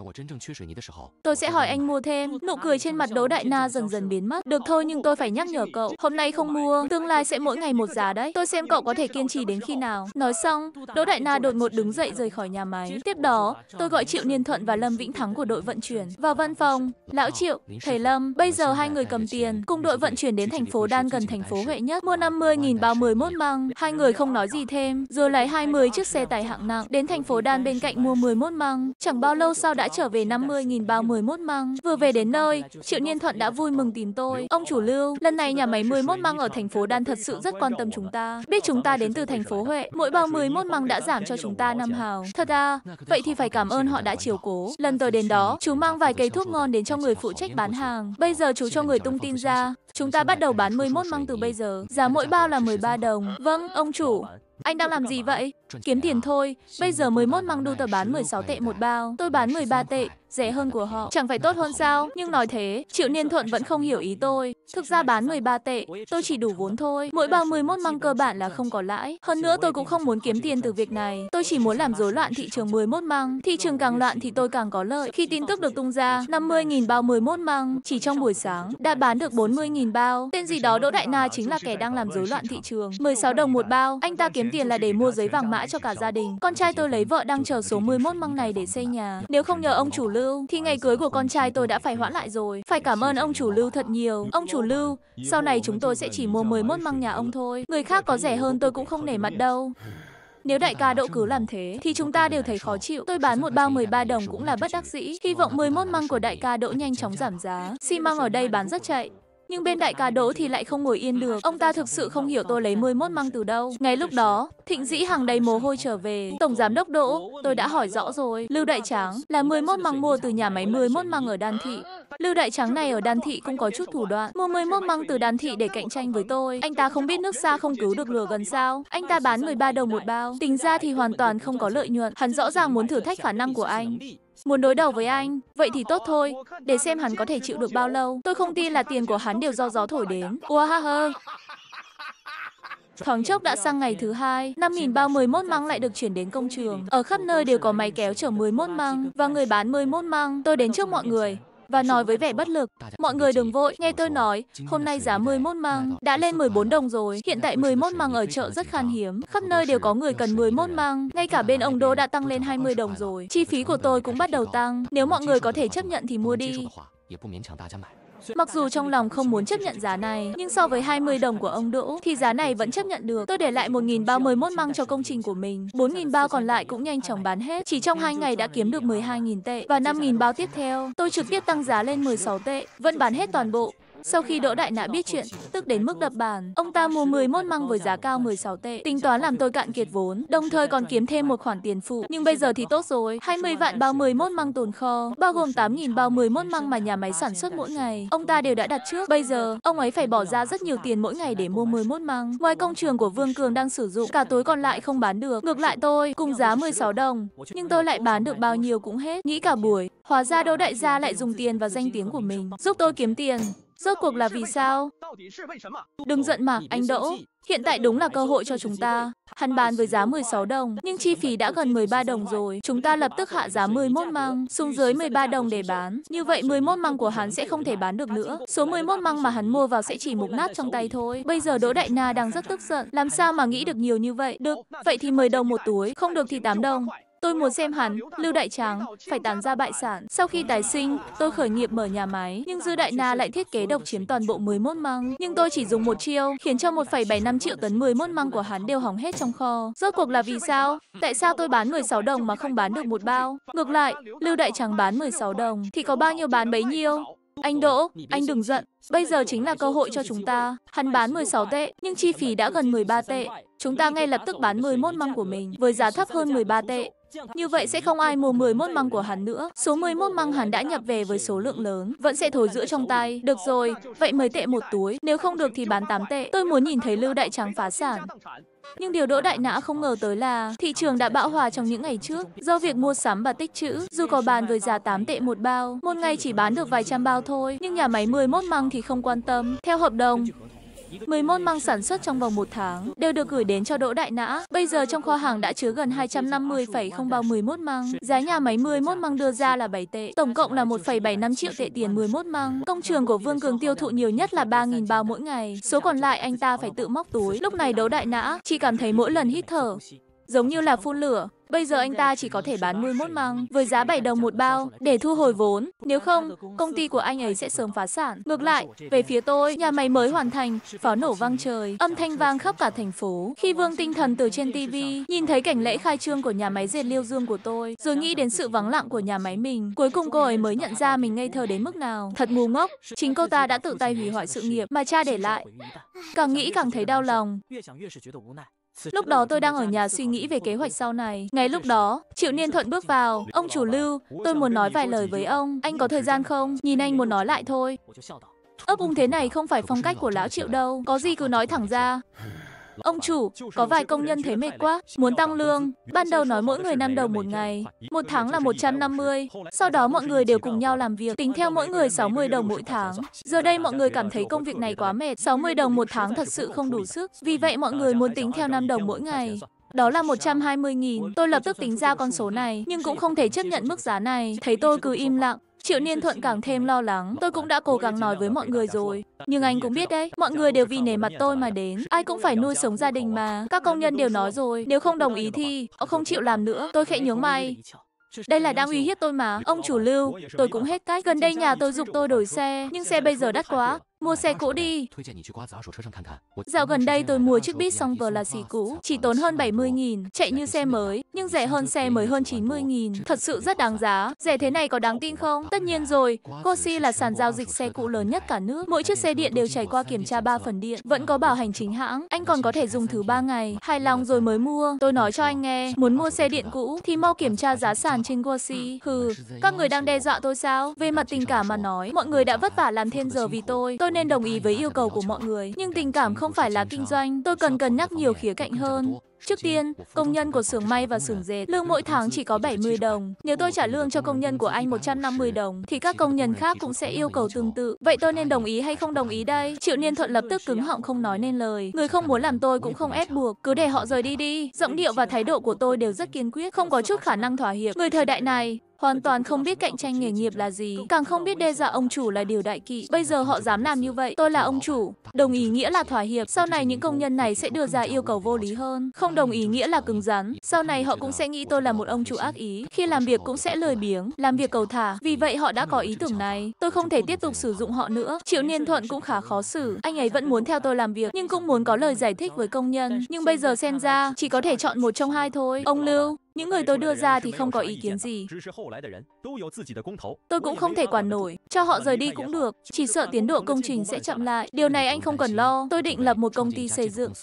Tôi sẽ hỏi anh mua thêm. Nụ cười trên mặt đỗ đại na dần dần biến mất. Được thôi nhưng tôi phải nhắc nhở cậu. Hôm nay không mua, tương lai sẽ mỗi ngày một giá đấy. Tôi xem cậu có thể kiên trì đến khi nào. Nói xong, đỗ đại na đột một đứng dậy rời khỏi nhà máy. Tiếp đó, tôi gọi Triệu Niên Thuận và Lâm Vĩnh Thắng của đội vận chuyển vào văn phòng. Lão Triệu, thầy Lâm, bây giờ hai người cầm tiền, cùng đội vận chuyển đến thành phố Đan gần thành phố Huệ nhất, mua 50.000 bao 11 măng. Hai người không nói gì thêm, rồi lái 20 chiếc xe tải hạng nặng đến thành phố Đan bên cạnh mua 11 măng. Chẳng bao lâu sau đã trở về 50.000 bao 11 măng. Vừa về đến nơi, Triệu Niên Thuận đã vui mừng tìm tôi. Ông chủ Lưu, lần này nhà máy 11 măng ở thành phố Đan thật sự rất quan tâm chúng ta. Biết chúng ta đến từ thành phố Huệ, mỗi bao 11 măng đã giảm cho chúng ta năm hào. Thật à, vậy thì phải cảm ơn họ đã chiều cố. Lần tới đến đó, chú mang vài cây thuốc ngon đến cho người phụ trách bán hàng. Bây giờ chú cho người tung tin ra. Chúng ta bắt đầu bán 11 măng từ bây giờ, giá mỗi bao là 13 đồng. Vâng, ông chủ. Anh đang làm gì vậy? Kiếm tiền thôi. Bây giờ 11 măng đu tờ bán 16 tệ một bao, tôi bán 13 tệ rẻ hơn của họ. Chẳng phải tốt hơn sao? Nhưng nói thế, Triệu Niên Thuận vẫn không hiểu ý tôi. Thực ra bán 13 tệ, tôi chỉ đủ vốn thôi. Mỗi bao 11 măng cơ bản là không có lãi. Hơn nữa tôi cũng không muốn kiếm tiền từ việc này. Tôi chỉ muốn làm rối loạn thị trường 11 măng. Thị trường càng loạn thì tôi càng có lợi. Khi tin tức được tung ra, 50.000 bao 11 măng chỉ trong buổi sáng đã bán được 40.000 bao. Tên gì đó Đỗ Đại Na chính là kẻ đang làm rối loạn thị trường. 16 đồng một bao. Anh ta kiếm tiền là để mua giấy vàng mã cho cả gia đình. Con trai tôi lấy vợ đang chờ số 11 măng này để xây nhà. Nếu không nhờ ông chủ lự Lưu thì ngày cưới của con trai tôi đã phải hoãn lại rồi. Phải cảm ơn ông chủ Lưu thật nhiều. Ông chủ Lưu, sau này chúng tôi sẽ chỉ mua 11 măng nhà ông thôi. Người khác có rẻ hơn tôi cũng không nể mặt đâu. Nếu đại ca Đỗ cứ làm thế thì chúng ta đều thấy khó chịu. Tôi bán một bao 13 đồng cũng là bất đắc dĩ. Hy vọng 11 măng của đại ca Đỗ nhanh chóng giảm giá. Xi măng ở đây bán rất chạy. Nhưng bên đại ca Đỗ thì lại không ngồi yên được. Ông ta thực sự không hiểu tôi lấy 11 măng từ đâu. Ngay lúc đó, Thịnh Dĩ Hằng đầy mồ hôi trở về. Tổng giám đốc Đỗ, tôi đã hỏi rõ rồi. Lưu Đại Tráng là 11 măng mua từ nhà máy 11 măng ở Đan Thị. Lưu Đại Tráng này ở Đan Thị cũng có chút thủ đoạn. Mua 11 măng từ Đan Thị để cạnh tranh với tôi. Anh ta không biết nước xa không cứu được lửa gần sao. Anh ta bán 13 đồng một bao. Tính ra thì hoàn toàn không có lợi nhuận. Hắn rõ ràng muốn thử thách khả năng của anh. Muốn đối đầu với anh, vậy thì tốt thôi, để xem hắn có thể chịu được bao lâu. Tôi không tin là tiền của hắn đều do gió thổi đến. Ua ha hơ. Thoáng chốc đã sang ngày thứ hai, 5.000 bao 11 măng lại được chuyển đến công trường. Ở khắp nơi đều có máy kéo chở 11 măng và người bán 11 măng. Tôi đến trước mọi người, và nói với vẻ bất lực, mọi người đừng vội, nghe tôi nói, hôm nay giá 11 măng đã lên 14 đồng rồi, hiện tại 11 măng ở chợ rất khan hiếm, khắp nơi đều có người cần 11 măng ngay cả bên ông Đô đã tăng lên 20 đồng rồi, chi phí của tôi cũng bắt đầu tăng, nếu mọi người có thể chấp nhận thì mua đi. Mặc dù trong lòng không muốn chấp nhận giá này, nhưng so với 20 đồng của ông Đỗ thì giá này vẫn chấp nhận được. Tôi để lại 1.031 măng cho công trình của mình, 4.000 bao còn lại cũng nhanh chóng bán hết. Chỉ trong 2 ngày đã kiếm được 12.000 tệ và 5.000 bao tiếp theo. Tôi trực tiếp tăng giá lên 16 tệ, vẫn bán hết toàn bộ. Sau khi Đỗ Đại Nã biết chuyện, tức đến mức đập bàn, ông ta mua 10 mốt măng với giá cao 16 tệ, tính toán làm tôi cạn kiệt vốn, đồng thời còn kiếm thêm một khoản tiền phụ. Nhưng bây giờ thì tốt rồi, 20 vạn bao 10 mốt măng tồn kho, bao gồm 8.000 bao 10 mốt măng mà nhà máy sản xuất mỗi ngày. Ông ta đều đã đặt trước. Bây giờ, ông ấy phải bỏ ra rất nhiều tiền mỗi ngày để mua 10 mốt măng. Ngoài công trường của Vương Cường đang sử dụng, cả tối còn lại không bán được. Ngược lại tôi, cùng giá 16 đồng, nhưng tôi lại bán được bao nhiêu cũng hết. Nghĩ cả buổi, hóa ra Đỗ Đại gia lại dùng tiền và danh tiếng của mình, giúp tôi kiếm tiền. Rốt cuộc là vì sao? Đừng giận mà, anh Đỗ. Hiện tại đúng là cơ hội cho chúng ta. Hắn bán với giá 16 đồng, nhưng chi phí đã gần 13 đồng rồi. Chúng ta lập tức hạ giá 11 măng, xuống dưới 13 đồng để bán. Như vậy 11 măng của hắn sẽ không thể bán được nữa. Số 11 măng mà hắn mua vào sẽ chỉ mục nát trong tay thôi. Bây giờ Đỗ Đại Na đang rất tức giận. Làm sao mà nghĩ được nhiều như vậy? Được, vậy thì 10 đồng một túi, không được thì 8 đồng. Tôi muốn xem hắn, Lưu Đại Tráng, phải tán ra bại sản. Sau khi tái sinh, tôi khởi nghiệp mở nhà máy, nhưng Dư Đại Na lại thiết kế độc chiếm toàn bộ 11 măng. Nhưng tôi chỉ dùng một chiêu, khiến cho 1,75 triệu tấn 11 măng của hắn đều hỏng hết trong kho. Rốt cuộc là vì sao? Tại sao tôi bán 16 đồng mà không bán được một bao? Ngược lại, Lưu Đại Tráng bán 16 đồng, thì có bao nhiêu bán bấy nhiêu? Anh Đỗ, anh đừng giận. Bây giờ chính là cơ hội cho chúng ta. Hắn bán 16 tệ, nhưng chi phí đã gần 13 tệ. Chúng ta ngay lập tức bán 11 măng của mình với giá thấp hơn 13 tệ. Như vậy sẽ không ai mua 11 măng của hắn nữa. Số 11 măng hắn đã nhập về với số lượng lớn, vẫn sẽ thối giữa trong tay. Được rồi, vậy 10 tệ một túi, nếu không được thì bán 8 tệ. Tôi muốn nhìn thấy Lưu Đại Trắng phá sản. Nhưng điều Đỗ Đại Nã không ngờ tới là thị trường đã bão hòa trong những ngày trước. Do việc mua sắm và tích trữ, dù có bàn với giá 8 tệ một bao, một ngày chỉ bán được vài trăm bao thôi, nhưng nhà máy 11 măng thì không quan tâm. Theo hợp đồng, 10 môn măng sản xuất trong vòng một tháng đều được gửi đến cho Đỗ Đại Nã. Bây giờ trong kho hàng đã chứa gần 250,0 bao 11 măng. Giá nhà máy 10 môn măng đưa ra là 7 tệ, tổng cộng là 1,75 triệu tệ tiền 11 măng. Công trường của Vương Cường tiêu thụ nhiều nhất là 3.000 bao mỗi ngày. Số còn lại anh ta phải tự móc túi. Lúc này Đỗ Đại Nã chỉ cảm thấy mỗi lần hít thở giống như là phun lửa. Bây giờ anh ta chỉ có thể bán 11 măng với giá 7 đồng một bao để thu hồi vốn. Nếu không, công ty của anh ấy sẽ sớm phá sản. Ngược lại, về phía tôi, nhà máy mới hoàn thành, pháo nổ vang trời, âm thanh vang khắp cả thành phố. Khi Vương Tinh Thần từ trên TV nhìn thấy cảnh lễ khai trương của nhà máy dệt liêu dương của tôi, rồi nghĩ đến sự vắng lặng của nhà máy mình, cuối cùng cô ấy mới nhận ra mình ngây thơ đến mức nào. Thật ngu ngốc, chính cô ta đã tự tay hủy hoại sự nghiệp mà cha để lại. Càng nghĩ càng thấy đau lòng. Lúc đó tôi đang ở nhà suy nghĩ về kế hoạch sau này. Ngay lúc đó, Triệu Niên Thuận bước vào. Ông chủ Lưu, tôi muốn nói vài lời với ông. Anh có thời gian không? Nhìn anh muốn nói lại thôi. Ấp ung thế này không phải phong cách của lão Triệu đâu. Có gì cứ nói thẳng ra. Ông chủ, có vài công nhân thấy mệt quá, muốn tăng lương. Ban đầu nói mỗi người 5 đồng một ngày, một tháng là 150. Sau đó mọi người đều cùng nhau làm việc, tính theo mỗi người 60 đồng mỗi tháng. Giờ đây mọi người cảm thấy công việc này quá mệt, 60 đồng một tháng thật sự không đủ sức. Vì vậy mọi người muốn tính theo 5 đồng mỗi ngày đó là 120.000. Tôi lập tức tính ra con số này, nhưng cũng không thể chấp nhận mức giá này. Thấy tôi cứ im lặng, Triệu Niên Thuận càng thêm lo lắng, tôi cũng đã cố gắng nói với mọi người rồi. Nhưng anh cũng biết đấy, mọi người đều vì nể mặt tôi mà đến. Ai cũng phải nuôi sống gia đình mà. Các công nhân đều nói rồi, nếu không đồng ý thì họ không chịu làm nữa. Tôi khẽ nhướng mày. Đây là đang uy hiếp tôi mà, ông chủ lưu, tôi cũng hết cách. Gần đây nhà tôi dục tôi đổi xe, nhưng xe bây giờ đắt quá, Mua xe cũ đi. Dạo gần đây tôi mua chiếc Buick Song Classic cũ, chỉ tốn hơn 70.000, chạy như xe mới, nhưng rẻ hơn xe mới hơn 90.000. Thật sự rất đáng giá. Rẻ thế này có đáng tin không? Tất nhiên rồi. Gosi là sàn giao dịch xe cũ lớn nhất cả nước. Mỗi chiếc xe điện đều trải qua kiểm tra 3 phần điện, vẫn có bảo hành chính hãng. Anh còn có thể dùng thứ 3 ngày, hài lòng rồi mới mua. Tôi nói cho anh nghe, muốn mua xe điện cũ thì mau kiểm tra giá sàn trên Gosi. Hừ, các người đang đe dọa tôi sao? Về mặt tình cảm mà nói, mọi người đã vất vả làm thêm giờ vì tôi. Tôi nên đồng ý với yêu cầu của mọi người. Nhưng tình cảm không phải là kinh doanh, tôi cần cân nhắc nhiều khía cạnh hơn. Trước tiên, công nhân của xưởng may và xưởng dệt, lương mỗi tháng chỉ có 70 đồng. Nếu tôi trả lương cho công nhân của anh 150 đồng, thì các công nhân khác cũng sẽ yêu cầu tương tự. Vậy tôi nên đồng ý hay không đồng ý đây? Triệu Niên Thuận lập tức cứng họng không nói nên lời. Người không muốn làm tôi cũng không ép buộc, cứ để họ rời đi đi. Giọng điệu và thái độ của tôi đều rất kiên quyết, không có chút khả năng thỏa hiệp. Người thời đại này, hoàn toàn không biết cạnh tranh nghề nghiệp là gì, càng không biết đe dọa ông chủ là điều đại kỵ. Bây giờ họ dám làm như vậy, tôi là ông chủ. Đồng ý nghĩa là thỏa hiệp, sau này những công nhân này sẽ đưa ra yêu cầu vô lý hơn. Không đồng ý nghĩa là cứng rắn, sau này họ cũng sẽ nghĩ tôi là một ông chủ ác ý. Khi làm việc cũng sẽ lười biếng, làm việc cầu thả. Vì vậy họ đã có ý tưởng này. Tôi không thể tiếp tục sử dụng họ nữa. Triệu Niên Thuận cũng khá khó xử. Anh ấy vẫn muốn theo tôi làm việc, nhưng cũng muốn có lời giải thích với công nhân. Nhưng bây giờ xem ra, chỉ có thể chọn một trong hai thôi. Ông Lưu, những người tôi đưa ra thì không có ý kiến gì. Tôi cũng không thể quản nổi, cho họ rời đi cũng được, chỉ sợ tiến độ công trình sẽ chậm lại. Điều này anh không cần lo, tôi định lập một công ty xây dựng.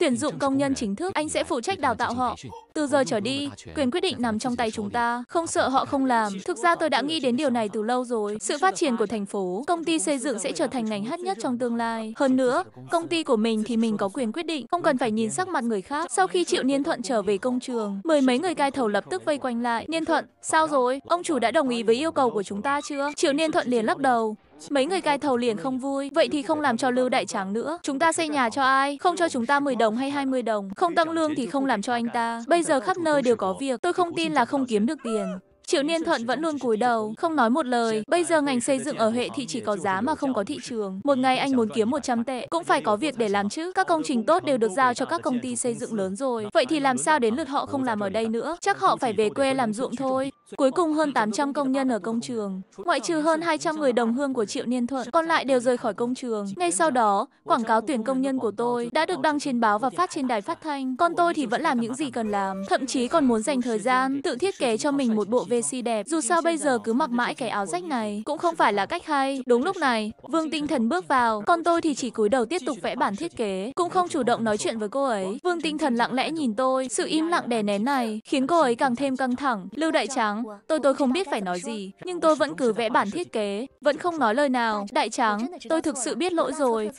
Tuyển dụng công nhân chính thức, anh sẽ phụ trách đào tạo họ. Từ giờ trở đi, quyền quyết định nằm trong tay chúng ta, không sợ họ không làm. Thực ra tôi đã nghĩ đến điều này từ lâu rồi. Sự phát triển của thành phố, công ty xây dựng sẽ trở thành ngành hot nhất trong tương lai. Hơn nữa, công ty của mình thì mình có quyền quyết định, không cần phải nhìn sắc mặt người khác. Sau khi Triệu Niên Thuận trở về công trường, mười mấy người cai thầu lập tức vây quanh lại. Niên Thuận, sao rồi? Ông chủ đã đồng ý với yêu cầu của chúng ta chưa? Triệu Niên Thuận liền lắc đầu. Mấy người cai thầu liền không vui, vậy thì không làm cho Lưu Đại Tráng nữa. Chúng ta xây nhà cho ai? Không cho chúng ta 10 đồng hay 20 đồng. Không tăng lương thì không làm cho anh ta. Bây giờ khắp nơi đều có việc, tôi không tin là không kiếm được tiền. Triệu Niên Thuận vẫn luôn cúi đầu, không nói một lời. Bây giờ ngành xây dựng ở hệ thị chỉ có giá mà không có thị trường. Một ngày anh muốn kiếm 100 tệ, cũng phải có việc để làm chứ. Các công trình tốt đều được giao cho các công ty xây dựng lớn rồi. Vậy thì làm sao đến lượt họ không làm ở đây nữa? Chắc họ phải về quê làm ruộng thôi. Cuối cùng hơn 800 công nhân ở công trường, ngoại trừ hơn 200 người đồng hương của Triệu Niên Thuận, còn lại đều rời khỏi công trường. Ngay sau đó, quảng cáo tuyển công nhân của tôi đã được đăng trên báo và phát trên đài phát thanh. Còn tôi thì vẫn làm những gì cần làm, thậm chí còn muốn dành thời gian tự thiết kế cho mình một bộ VC đẹp. Dù sao bây giờ cứ mặc mãi cái áo rách này cũng không phải là cách hay. Đúng lúc này, Vương Tinh Thần bước vào, còn tôi thì chỉ cúi đầu tiếp tục vẽ bản thiết kế, cũng không chủ động nói chuyện với cô ấy. Vương Tinh Thần lặng lẽ nhìn tôi, sự im lặng đè nén này khiến cô ấy càng thêm căng thẳng. Lưu Đại Tráng trắng. Tôi tôi không biết phải nói gì, nhưng à? tôi vẫn cứ vẽ bản thiết kế, vẫn không nói lời nào. Đại tráng tôi thực sự biết lỗi rồi.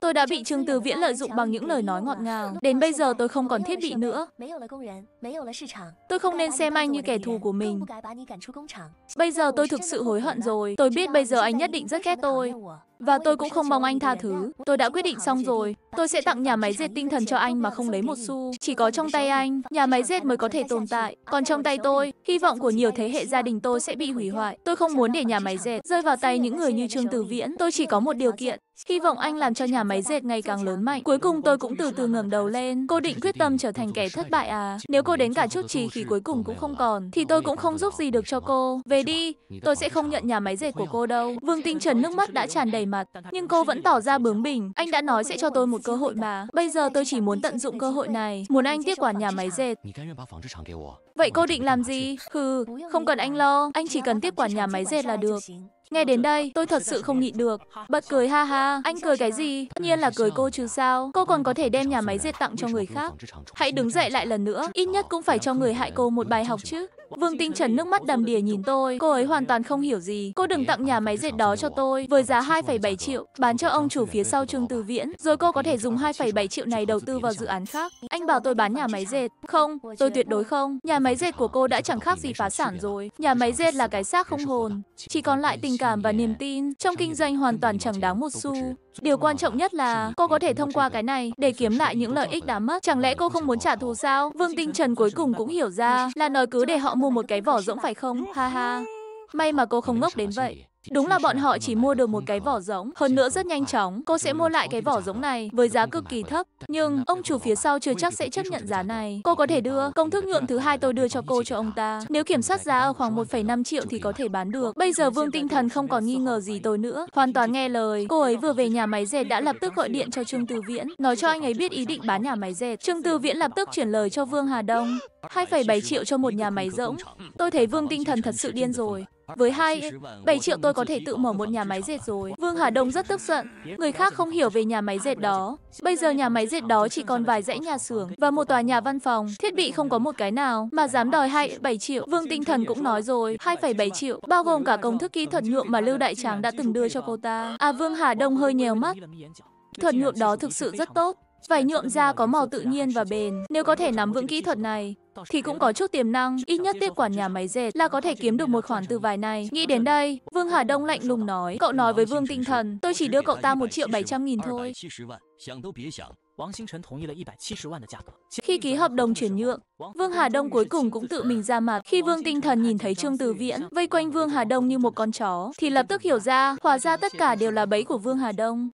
Tôi đã bị Trương Từ Viễn lợi dụng bằng những lời nói ngọt ngào. Đến bây giờ tôi không còn thiết bị nữa. Tôi không nên xem anh như kẻ thù của mình. Bây giờ tôi thực sự hối hận rồi. Tôi biết bây giờ anh nhất định rất ghét tôi. Và tôi cũng không mong anh tha thứ. Tôi đã quyết định xong rồi. Tôi sẽ tặng nhà máy dệt tinh thần cho anh mà không lấy một xu. Chỉ có trong tay anh, nhà máy dệt mới có thể tồn tại. Còn trong tay tôi, hy vọng của nhiều thế hệ gia đình tôi sẽ bị hủy hoại. Tôi không muốn để nhà máy dệt rơi vào tay những người như Trương Tử Viễn. Tôi chỉ có một điều kiện. Hy vọng anh làm cho nhà máy dệt ngày càng lớn mạnh. Cuối cùng tôi cũng từ từ ngẩng đầu lên. Cô định quyết tâm trở thành kẻ thất bại à? Nếu cô đến cả chút trì khí cuối cùng cũng không còn, thì tôi cũng không giúp gì được cho cô. Về đi, tôi sẽ không nhận nhà máy dệt của cô đâu. Vương Tinh Trần nước mắt đã tràn đầy mặt. Nhưng cô vẫn tỏ ra bướng bỉnh. Anh đã nói sẽ cho tôi một cơ hội mà. Bây giờ tôi chỉ muốn tận dụng cơ hội này. Muốn anh tiếp quản nhà máy dệt. Vậy cô định làm gì? Hừ, không cần anh lo. Anh chỉ cần tiếp quản nhà máy dệt là được. Nghe đến đây, tôi thật sự không nhịn được. Bật cười ha ha, anh cười cái gì? Tất nhiên là cười cô chứ sao? Cô còn có thể đem nhà máy dệt tặng cho người khác. Hãy đứng dậy lại lần nữa, ít nhất cũng phải cho người hại cô một bài học chứ. Vương Tinh Trần nước mắt đầm đìa nhìn tôi, cô ấy hoàn toàn không hiểu gì. Cô đừng tặng nhà máy dệt đó cho tôi, với giá 2,7 triệu, bán cho ông chủ phía sau trường Từ Viễn, rồi cô có thể dùng 2,7 triệu này đầu tư vào dự án khác. Anh bảo tôi bán nhà máy dệt, không, tôi tuyệt đối không. Nhà máy dệt của cô đã chẳng khác gì phá sản rồi. Nhà máy dệt là cái xác không hồn, chỉ còn lại tình tình cảm và niềm tin. Trong kinh doanh hoàn toàn chẳng đáng một xu. Điều quan trọng nhất là cô có thể thông qua cái này để kiếm lại những lợi ích đã mất. Chẳng lẽ cô không muốn trả thù sao? Vương Tinh Trần cuối cùng cũng hiểu ra là nói cứ để họ mua một cái vỏ rỗng phải không? Ha ha. May mà cô không ngốc đến vậy. Đúng là bọn họ chỉ mua được một cái vỏ giống, hơn nữa rất nhanh chóng. Cô sẽ mua lại cái vỏ giống này với giá cực kỳ thấp, nhưng ông chủ phía sau chưa chắc sẽ chấp nhận giá này. Cô có thể đưa công thức nhượng thứ hai tôi đưa cho cô cho ông ta. Nếu kiểm soát giá ở khoảng 1,5 triệu thì có thể bán được. Bây giờ Vương Tinh Thần không còn nghi ngờ gì tôi nữa, hoàn toàn nghe lời. Cô ấy vừa về nhà máy dệt đã lập tức gọi điện cho Trương Từ Viễn, nói cho anh ấy biết ý định bán nhà máy dệt. Trương Từ Viễn lập tức chuyển lời cho Vương Hà Đông. 2,7 triệu cho một nhà máy rỗng. Tôi thấy Vương Tinh Thần thật sự điên rồi. Với hai 7 triệu tôi có thể tự mở một nhà máy dệt rồi. Vương Hà Đông rất tức giận. Người khác không hiểu về nhà máy dệt đó. Bây giờ nhà máy dệt đó chỉ còn vài dãy nhà xưởng và một tòa nhà văn phòng. Thiết bị không có một cái nào mà dám đòi hai 7 triệu. Vương Tinh Thần cũng nói rồi, 2,7 triệu, bao gồm cả công thức kỹ thuật nhuộm mà Lưu Đại Tráng đã từng đưa cho cô ta. À Vương Hà Đông hơi nhèo mắt. Thuật nhuộm đó thực sự rất tốt. Vải nhuộm da có màu tự nhiên và bền. Nếu có thể nắm vững kỹ thuật này, thì cũng có chút tiềm năng, ít nhất tiếp quản nhà máy dệt là có thể kiếm được một khoản từ vài này. Nghĩ đến đây, Vương Hà Đông lạnh lùng nói, cậu nói với Vương Tinh Thần, tôi chỉ đưa cậu ta 1 triệu 700 nghìn thôi. Khi ký hợp đồng chuyển nhượng, Vương Hà Đông cuối cùng cũng tự mình ra mặt. Khi Vương Tinh Thần nhìn thấy Trương Từ Viễn vây quanh Vương Hà Đông như một con chó, thì lập tức hiểu ra, hóa ra tất cả đều là bẫy của Vương Hà Đông.